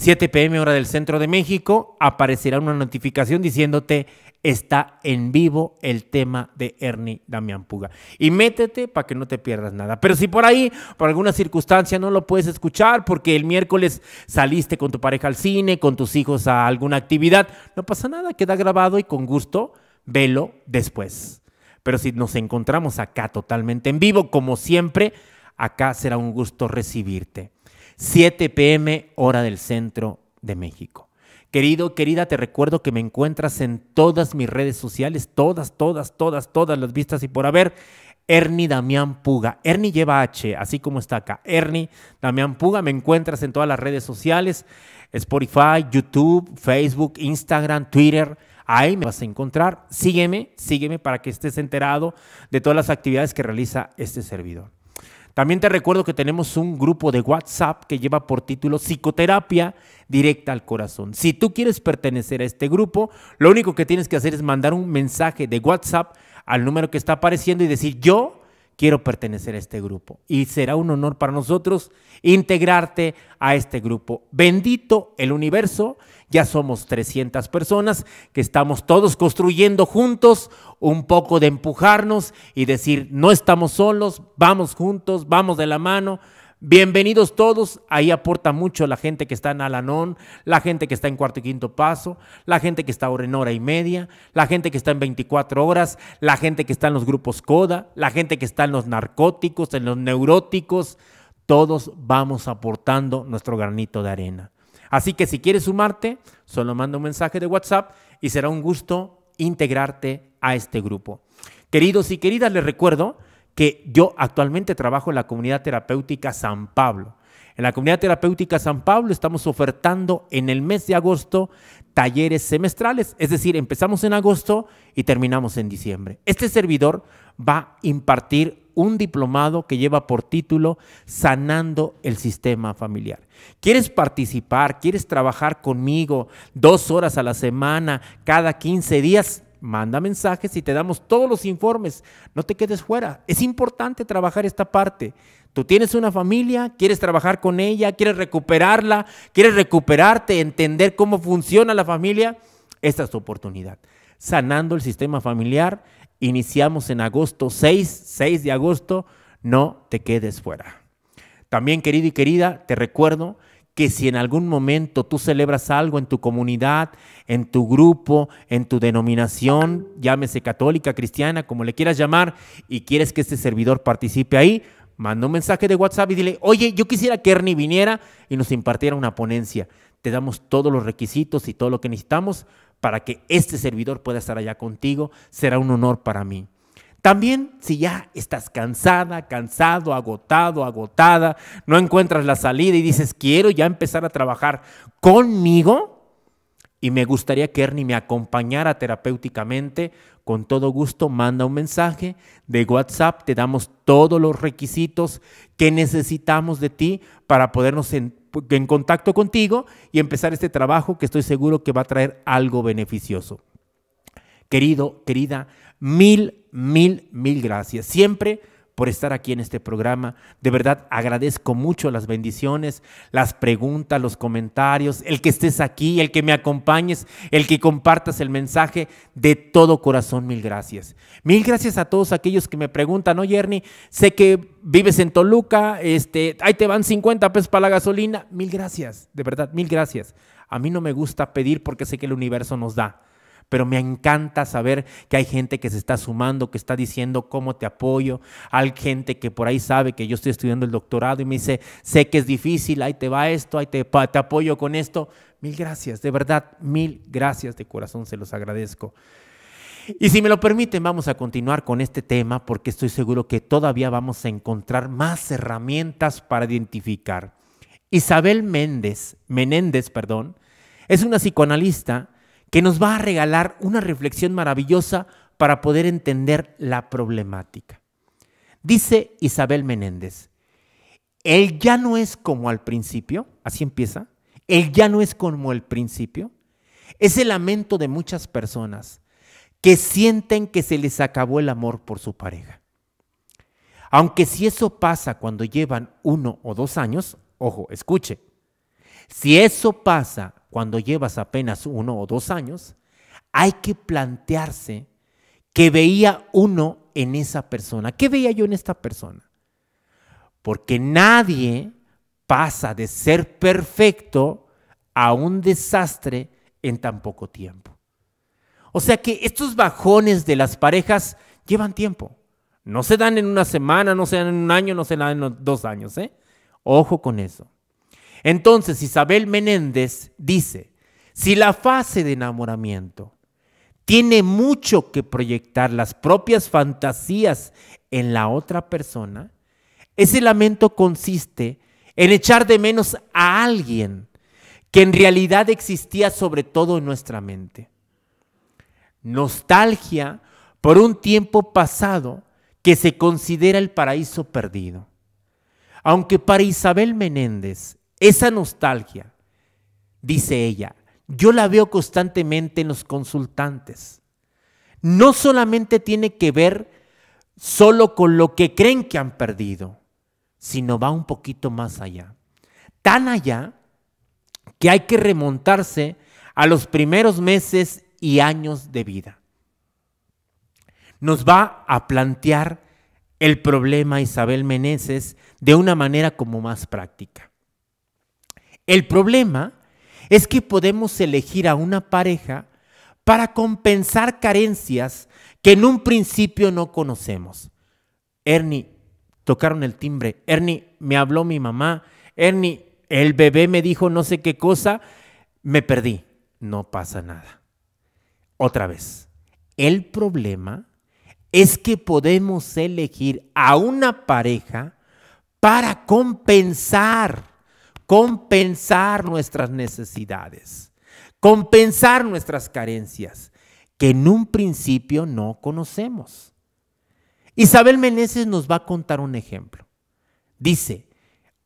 S1: 7 pm hora del centro de México, aparecerá una notificación diciéndote está en vivo el tema de Ernie Damián Puga. Y métete para que no te pierdas nada. Pero si por ahí, por alguna circunstancia, no lo puedes escuchar porque el miércoles saliste con tu pareja al cine, con tus hijos a alguna actividad, no pasa nada, queda grabado y con gusto velo después. Pero si nos encontramos acá totalmente en vivo, como siempre, acá será un gusto recibirte. 7 pm hora del centro de México. Querido, querida, te recuerdo que me encuentras en todas mis redes sociales, todas, todas, todas, todas las vistas y por haber. Ernie Damián Puga. Ernie lleva H, así como está acá. Ernie Damián Puga, me encuentras en todas las redes sociales, Spotify, YouTube, Facebook, Instagram, Twitter. Ahí me vas a encontrar. Sígueme, sígueme para que estés enterado de todas las actividades que realiza este servidor. También te recuerdo que tenemos un grupo de WhatsApp que lleva por título Psicoterapia directa al corazón. Si tú quieres pertenecer a este grupo, lo único que tienes que hacer es mandar un mensaje de WhatsApp al número que está apareciendo y decir yo quiero pertenecer a este grupo. Y será un honor para nosotros integrarte a este grupo. Bendito el universo, ya somos 300 personas que estamos todos construyendo juntos, un poco de empujarnos y decir, no estamos solos, vamos juntos, vamos de la mano. Bienvenidos todos, ahí aporta mucho la gente que está en Alanón, la gente que está en cuarto y quinto paso, la gente que está ahora en hora y media, la gente que está en 24 horas, la gente que está en los grupos CODA, la gente que está en los narcóticos, en los neuróticos, todos vamos aportando nuestro granito de arena. Así que si quieres sumarte, solo manda un mensaje de WhatsApp y será un gusto integrarte a este grupo. Queridos y queridas, les recuerdo que yo actualmente trabajo en la comunidad terapéutica San Pablo. En la comunidad terapéutica San Pablo estamos ofertando en el mes de agosto talleres semestrales, es decir, empezamos en agosto y terminamos en diciembre. Este servidor va a impartir un diplomado que lleva por título Sanando el Sistema Familiar. ¿Quieres participar? ¿Quieres trabajar conmigo dos horas a la semana, cada 15 días? manda mensajes y te damos todos los informes. No te quedes fuera. Es importante trabajar esta parte. Tú tienes una familia, quieres trabajar con ella, quieres recuperarla, quieres recuperarte, entender cómo funciona la familia. Esta es tu oportunidad. Sanando el sistema familiar, iniciamos en agosto 6, 6 de agosto. No te quedes fuera. También, querido y querida, te recuerdo que si en algún momento tú celebras algo en tu comunidad, en tu grupo, en tu denominación, llámese católica, cristiana, como le quieras llamar, y quieres que este servidor participe ahí, manda un mensaje de WhatsApp y dile, oye, yo quisiera que Ernie viniera y nos impartiera una ponencia. Te damos todos los requisitos y todo lo que necesitamos para que este servidor pueda estar allá contigo. Será un honor para mí. También si ya estás cansada, cansado, agotado, agotada, no encuentras la salida y dices, quiero ya empezar a trabajar conmigo y me gustaría que Ernie me acompañara terapéuticamente, con todo gusto manda un mensaje de WhatsApp, te damos todos los requisitos que necesitamos de ti para podernos en, en contacto contigo y empezar este trabajo que estoy seguro que va a traer algo beneficioso. Querido, querida, Mil, mil, mil gracias. Siempre por estar aquí en este programa. De verdad agradezco mucho las bendiciones, las preguntas, los comentarios, el que estés aquí, el que me acompañes, el que compartas el mensaje. De todo corazón, mil gracias. Mil gracias a todos aquellos que me preguntan, oye Ernie, sé que vives en Toluca, este, ahí te van 50 pesos para la gasolina. Mil gracias, de verdad, mil gracias. A mí no me gusta pedir porque sé que el universo nos da pero me encanta saber que hay gente que se está sumando, que está diciendo cómo te apoyo. Hay gente que por ahí sabe que yo estoy estudiando el doctorado y me dice, sé que es difícil, ahí te va esto, ahí te, te apoyo con esto. Mil gracias, de verdad, mil gracias de corazón, se los agradezco. Y si me lo permiten, vamos a continuar con este tema porque estoy seguro que todavía vamos a encontrar más herramientas para identificar. Isabel Méndez, Menéndez, perdón, es una psicoanalista que nos va a regalar una reflexión maravillosa para poder entender la problemática. Dice Isabel Menéndez, él ya no es como al principio, así empieza, él ya no es como el principio, es el lamento de muchas personas que sienten que se les acabó el amor por su pareja. Aunque si eso pasa cuando llevan uno o dos años, ojo, escuche, si eso pasa cuando llevas apenas uno o dos años, hay que plantearse que veía uno en esa persona. ¿Qué veía yo en esta persona? Porque nadie pasa de ser perfecto a un desastre en tan poco tiempo. O sea que estos bajones de las parejas llevan tiempo. No se dan en una semana, no se dan en un año, no se dan en dos años. ¿eh? Ojo con eso. Entonces Isabel Menéndez dice, si la fase de enamoramiento tiene mucho que proyectar las propias fantasías en la otra persona, ese lamento consiste en echar de menos a alguien que en realidad existía sobre todo en nuestra mente. Nostalgia por un tiempo pasado que se considera el paraíso perdido. Aunque para Isabel Menéndez esa nostalgia, dice ella, yo la veo constantemente en los consultantes. No solamente tiene que ver solo con lo que creen que han perdido, sino va un poquito más allá. Tan allá que hay que remontarse a los primeros meses y años de vida. Nos va a plantear el problema Isabel Meneses de una manera como más práctica. El problema es que podemos elegir a una pareja para compensar carencias que en un principio no conocemos. Ernie, tocaron el timbre. Ernie, me habló mi mamá. Ernie, el bebé me dijo no sé qué cosa. Me perdí. No pasa nada. Otra vez, el problema es que podemos elegir a una pareja para compensar compensar nuestras necesidades, compensar nuestras carencias, que en un principio no conocemos. Isabel Meneses nos va a contar un ejemplo. Dice,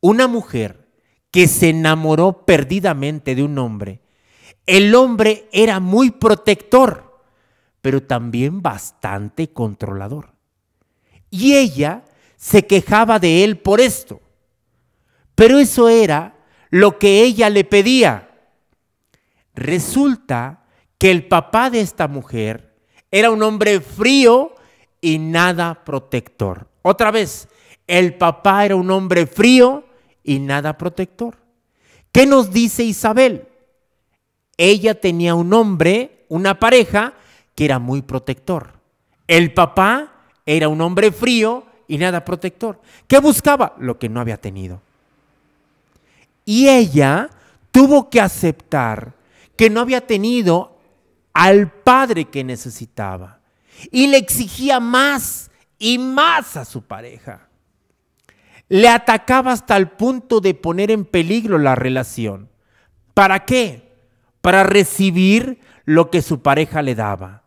S1: una mujer que se enamoró perdidamente de un hombre, el hombre era muy protector, pero también bastante controlador. Y ella se quejaba de él por esto. Pero eso era lo que ella le pedía. Resulta que el papá de esta mujer era un hombre frío y nada protector. Otra vez, el papá era un hombre frío y nada protector. ¿Qué nos dice Isabel? Ella tenía un hombre, una pareja, que era muy protector. El papá era un hombre frío y nada protector. ¿Qué buscaba? Lo que no había tenido. Y ella tuvo que aceptar que no había tenido al padre que necesitaba y le exigía más y más a su pareja. Le atacaba hasta el punto de poner en peligro la relación. ¿Para qué? Para recibir lo que su pareja le daba.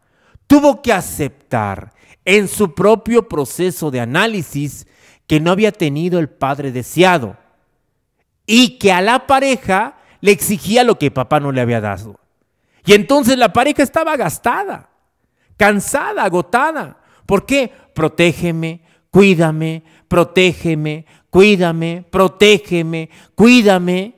S1: Tuvo que aceptar en su propio proceso de análisis que no había tenido el padre deseado y que a la pareja le exigía lo que papá no le había dado. Y entonces la pareja estaba gastada, cansada, agotada. ¿Por qué? Protégeme, cuídame, protégeme, cuídame, protégeme, cuídame.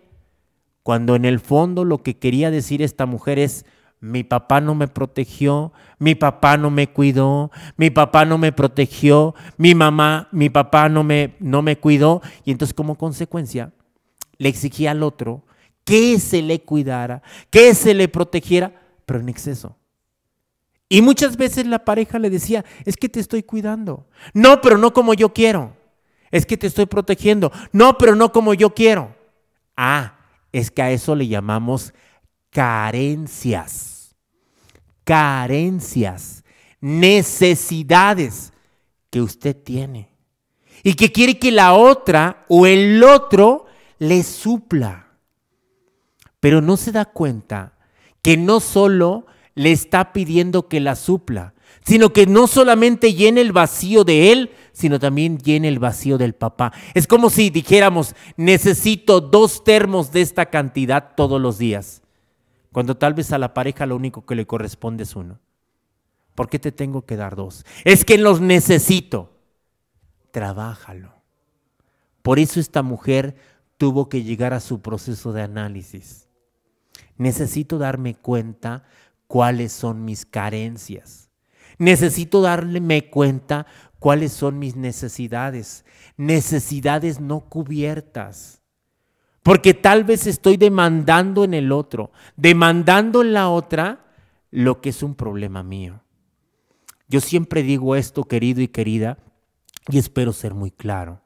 S1: Cuando en el fondo lo que quería decir esta mujer es, mi papá no me protegió, mi papá no me cuidó, mi papá no me protegió, mi mamá, mi papá no me, no me cuidó. Y entonces como consecuencia, le exigía al otro que se le cuidara, que se le protegiera, pero en exceso. Y muchas veces la pareja le decía, es que te estoy cuidando. No, pero no como yo quiero. Es que te estoy protegiendo. No, pero no como yo quiero. Ah, es que a eso le llamamos carencias. Carencias, necesidades que usted tiene. Y que quiere que la otra o el otro le supla. Pero no se da cuenta que no solo le está pidiendo que la supla, sino que no solamente llene el vacío de él, sino también llene el vacío del papá. Es como si dijéramos, necesito dos termos de esta cantidad todos los días, cuando tal vez a la pareja lo único que le corresponde es uno. ¿Por qué te tengo que dar dos? Es que los necesito. Trabájalo. Por eso esta mujer tuvo que llegar a su proceso de análisis. Necesito darme cuenta cuáles son mis carencias. Necesito darme cuenta cuáles son mis necesidades. Necesidades no cubiertas. Porque tal vez estoy demandando en el otro, demandando en la otra lo que es un problema mío. Yo siempre digo esto, querido y querida, y espero ser muy claro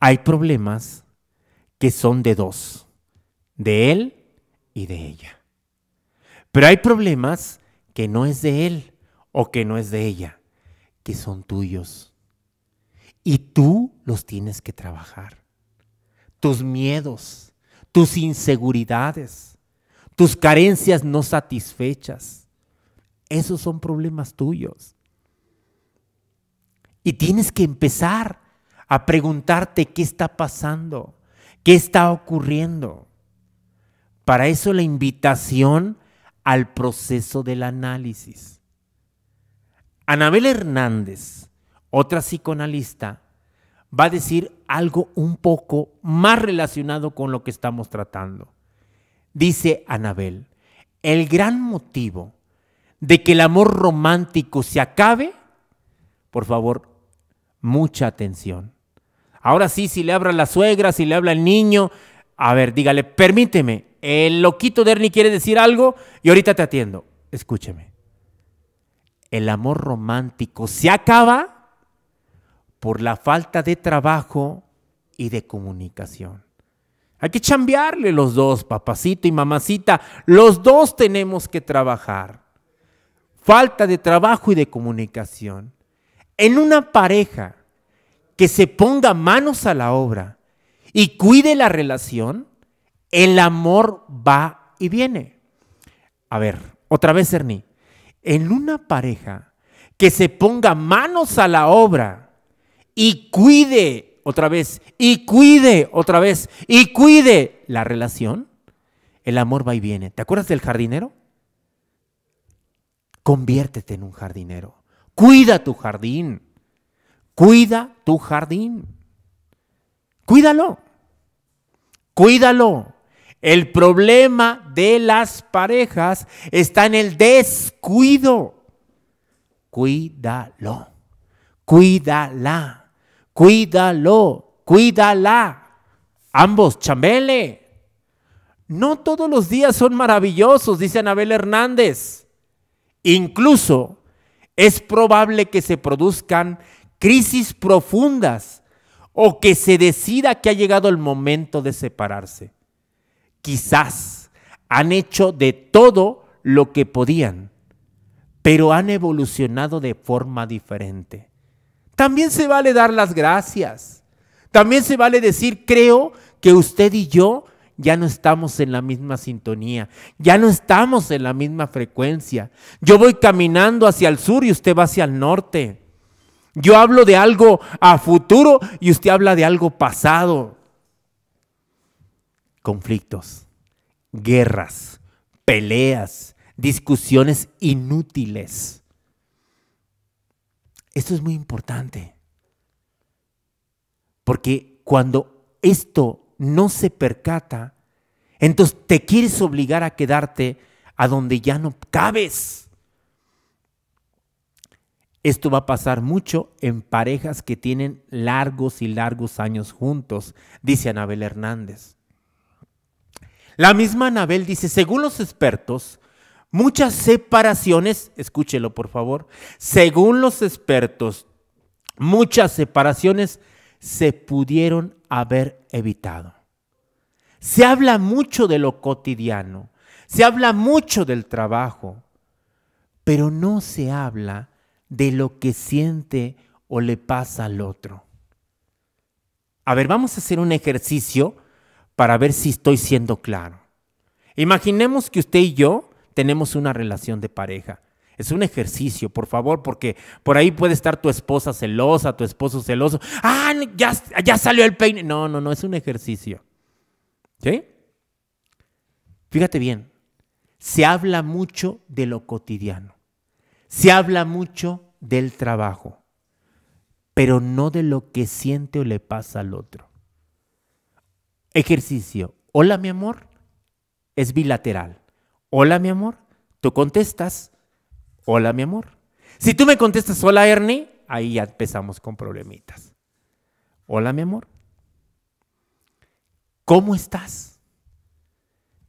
S1: hay problemas que son de dos, de él y de ella. Pero hay problemas que no es de él o que no es de ella, que son tuyos. Y tú los tienes que trabajar. Tus miedos, tus inseguridades, tus carencias no satisfechas. Esos son problemas tuyos. Y tienes que empezar a preguntarte qué está pasando, qué está ocurriendo. Para eso la invitación al proceso del análisis. Anabel Hernández, otra psicoanalista, va a decir algo un poco más relacionado con lo que estamos tratando. Dice Anabel, el gran motivo de que el amor romántico se acabe, por favor, mucha atención Ahora sí, si le habla la suegra, si le habla el niño, a ver, dígale, permíteme, el loquito de Ernie quiere decir algo y ahorita te atiendo. Escúcheme. El amor romántico se acaba por la falta de trabajo y de comunicación. Hay que chambearle los dos, papacito y mamacita. Los dos tenemos que trabajar. Falta de trabajo y de comunicación. En una pareja que se ponga manos a la obra y cuide la relación, el amor va y viene. A ver, otra vez, Ernie, en una pareja que se ponga manos a la obra y cuide otra vez, y cuide otra vez, y cuide la relación, el amor va y viene. ¿Te acuerdas del jardinero? Conviértete en un jardinero. Cuida tu jardín. Cuida tu jardín. Cuídalo. Cuídalo. El problema de las parejas está en el descuido. Cuídalo. Cuídala. Cuídalo. Cuídala. Ambos, chambele. No todos los días son maravillosos, dice Anabel Hernández. Incluso es probable que se produzcan crisis profundas o que se decida que ha llegado el momento de separarse. Quizás han hecho de todo lo que podían, pero han evolucionado de forma diferente. También se vale dar las gracias. También se vale decir, creo que usted y yo ya no estamos en la misma sintonía, ya no estamos en la misma frecuencia. Yo voy caminando hacia el sur y usted va hacia el norte. Yo hablo de algo a futuro y usted habla de algo pasado. Conflictos, guerras, peleas, discusiones inútiles. Esto es muy importante. Porque cuando esto no se percata, entonces te quieres obligar a quedarte a donde ya no cabes. Esto va a pasar mucho en parejas que tienen largos y largos años juntos, dice Anabel Hernández. La misma Anabel dice, según los expertos, muchas separaciones, escúchelo por favor, según los expertos, muchas separaciones se pudieron haber evitado. Se habla mucho de lo cotidiano, se habla mucho del trabajo, pero no se habla de lo que siente o le pasa al otro. A ver, vamos a hacer un ejercicio para ver si estoy siendo claro. Imaginemos que usted y yo tenemos una relación de pareja. Es un ejercicio, por favor, porque por ahí puede estar tu esposa celosa, tu esposo celoso. Ah, ya, ya salió el peine. No, no, no, es un ejercicio. ¿Sí? Fíjate bien, se habla mucho de lo cotidiano. Se habla mucho del trabajo, pero no de lo que siente o le pasa al otro. Ejercicio. Hola mi amor. Es bilateral. Hola mi amor. Tú contestas. Hola mi amor. Si tú me contestas hola Ernie, ahí ya empezamos con problemitas. Hola mi amor. ¿Cómo estás?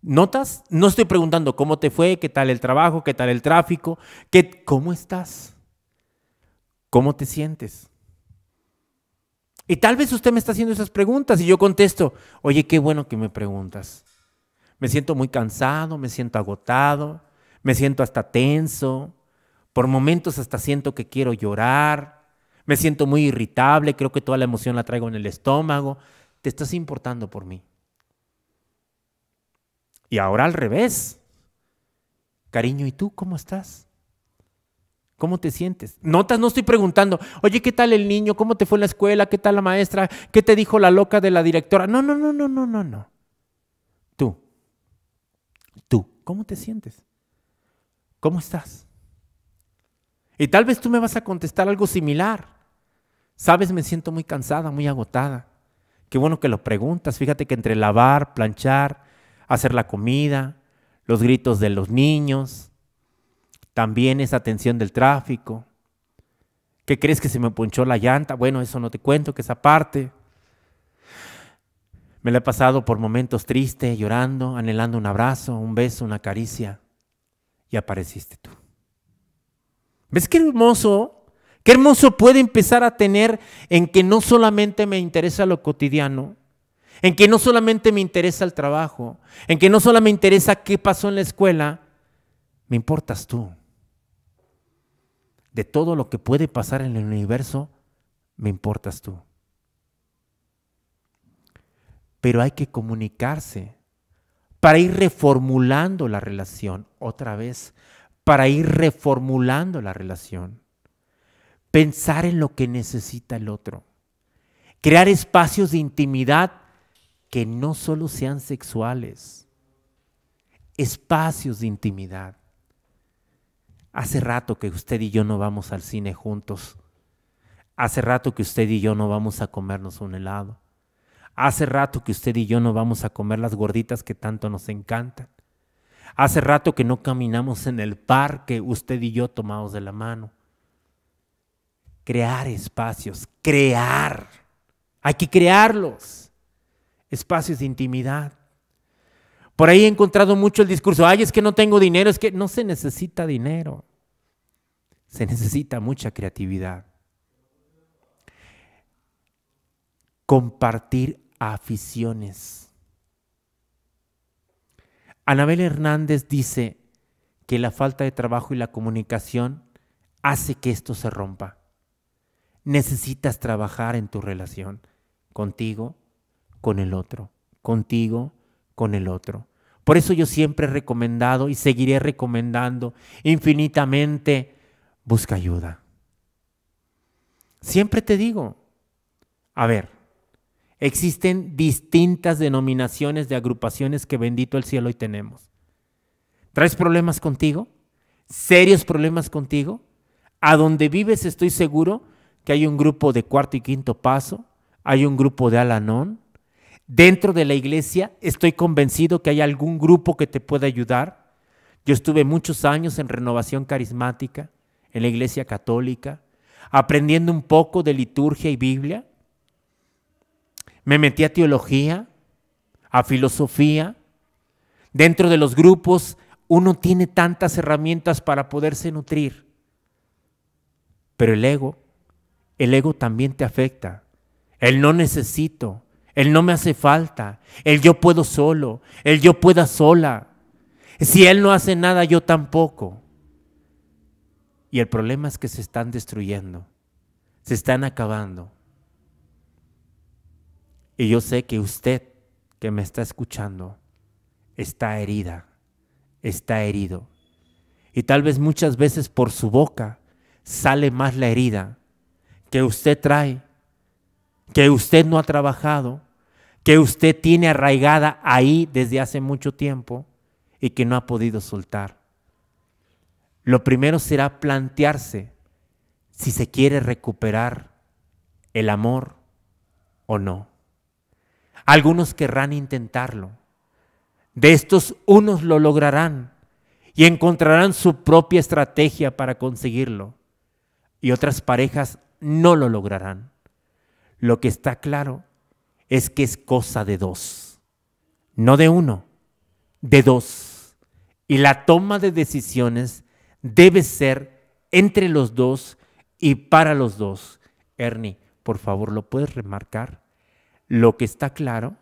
S1: ¿Notas? No estoy preguntando cómo te fue, qué tal el trabajo, qué tal el tráfico, qué, cómo estás, cómo te sientes. Y tal vez usted me está haciendo esas preguntas y yo contesto, oye, qué bueno que me preguntas. Me siento muy cansado, me siento agotado, me siento hasta tenso, por momentos hasta siento que quiero llorar, me siento muy irritable, creo que toda la emoción la traigo en el estómago. Te estás importando por mí. Y ahora al revés. Cariño, ¿y tú cómo estás? ¿Cómo te sientes? Notas, no estoy preguntando, oye, ¿qué tal el niño? ¿Cómo te fue la escuela? ¿Qué tal la maestra? ¿Qué te dijo la loca de la directora? No, no, no, no, no, no, no. Tú, tú, ¿cómo te sientes? ¿Cómo estás? Y tal vez tú me vas a contestar algo similar. Sabes, me siento muy cansada, muy agotada. Qué bueno que lo preguntas. Fíjate que entre lavar, planchar, hacer la comida, los gritos de los niños, también esa atención del tráfico. ¿Qué crees que se me ponchó la llanta? Bueno, eso no te cuento, que esa parte. Me la he pasado por momentos triste, llorando, anhelando un abrazo, un beso, una caricia. Y apareciste tú. ¿Ves qué hermoso? Qué hermoso puede empezar a tener en que no solamente me interesa lo cotidiano, en que no solamente me interesa el trabajo, en que no solamente me interesa qué pasó en la escuela, me importas tú. De todo lo que puede pasar en el universo, me importas tú. Pero hay que comunicarse para ir reformulando la relación, otra vez, para ir reformulando la relación. Pensar en lo que necesita el otro. Crear espacios de intimidad que no solo sean sexuales, espacios de intimidad. Hace rato que usted y yo no vamos al cine juntos. Hace rato que usted y yo no vamos a comernos un helado. Hace rato que usted y yo no vamos a comer las gorditas que tanto nos encantan. Hace rato que no caminamos en el parque, usted y yo tomados de la mano. Crear espacios, crear. Hay que crearlos espacios de intimidad. Por ahí he encontrado mucho el discurso, ay, es que no tengo dinero, es que no se necesita dinero, se necesita mucha creatividad. Compartir aficiones. Anabel Hernández dice que la falta de trabajo y la comunicación hace que esto se rompa. Necesitas trabajar en tu relación contigo, con el otro, contigo, con el otro. Por eso yo siempre he recomendado y seguiré recomendando infinitamente, busca ayuda. Siempre te digo, a ver, existen distintas denominaciones de agrupaciones que bendito el cielo hoy tenemos. ¿Traes problemas contigo? ¿Serios problemas contigo? A donde vives estoy seguro que hay un grupo de cuarto y quinto paso, hay un grupo de Alanón, Dentro de la iglesia estoy convencido que hay algún grupo que te pueda ayudar. Yo estuve muchos años en renovación carismática, en la iglesia católica, aprendiendo un poco de liturgia y Biblia. Me metí a teología, a filosofía. Dentro de los grupos uno tiene tantas herramientas para poderse nutrir. Pero el ego, el ego también te afecta. El no necesito, él no me hace falta, Él yo puedo solo, Él yo pueda sola. Si Él no hace nada, yo tampoco. Y el problema es que se están destruyendo, se están acabando. Y yo sé que usted que me está escuchando está herida, está herido. Y tal vez muchas veces por su boca sale más la herida que usted trae, que usted no ha trabajado, que usted tiene arraigada ahí desde hace mucho tiempo y que no ha podido soltar. Lo primero será plantearse si se quiere recuperar el amor o no. Algunos querrán intentarlo. De estos unos lo lograrán y encontrarán su propia estrategia para conseguirlo. Y otras parejas no lo lograrán. Lo que está claro es que es cosa de dos, no de uno, de dos. Y la toma de decisiones debe ser entre los dos y para los dos. Ernie, por favor, ¿lo puedes remarcar? Lo que está claro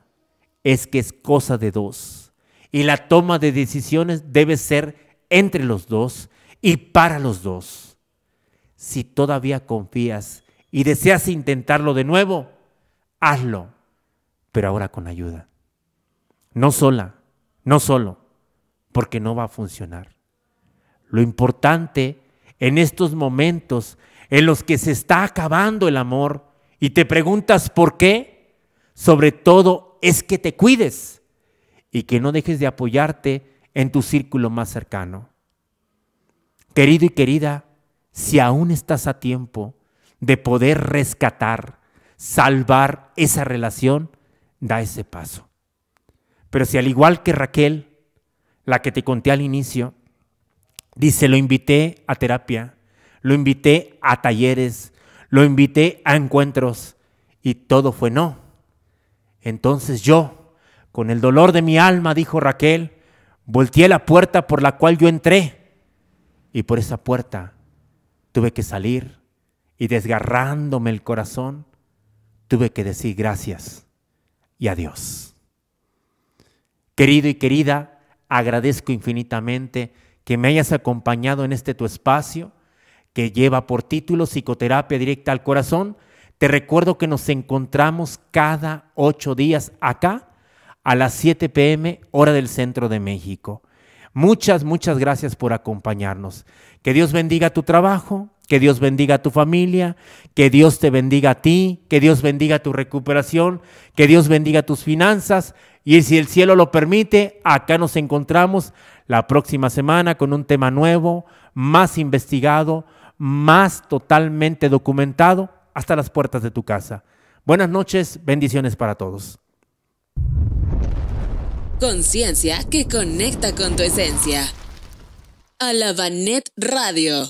S1: es que es cosa de dos. Y la toma de decisiones debe ser entre los dos y para los dos. Si todavía confías y deseas intentarlo de nuevo, hazlo pero ahora con ayuda. No sola, no solo, porque no va a funcionar. Lo importante en estos momentos en los que se está acabando el amor y te preguntas por qué, sobre todo es que te cuides y que no dejes de apoyarte en tu círculo más cercano. Querido y querida, si aún estás a tiempo de poder rescatar, salvar esa relación, da ese paso. Pero si al igual que Raquel, la que te conté al inicio, dice, lo invité a terapia, lo invité a talleres, lo invité a encuentros y todo fue no. Entonces yo, con el dolor de mi alma, dijo Raquel, volteé la puerta por la cual yo entré y por esa puerta tuve que salir y desgarrándome el corazón, tuve que decir gracias y adiós, Querido y querida, agradezco infinitamente que me hayas acompañado en este tu espacio que lleva por título Psicoterapia Directa al Corazón. Te recuerdo que nos encontramos cada ocho días acá a las 7 pm hora del centro de México. Muchas, muchas gracias por acompañarnos. Que Dios bendiga tu trabajo, que Dios bendiga a tu familia, que Dios te bendiga a ti, que Dios bendiga tu recuperación, que Dios bendiga tus finanzas. Y si el cielo lo permite, acá nos encontramos la próxima semana con un tema nuevo, más investigado, más totalmente documentado, hasta las puertas de tu casa. Buenas noches, bendiciones para todos. Conciencia que conecta con tu esencia. Alabanet Radio.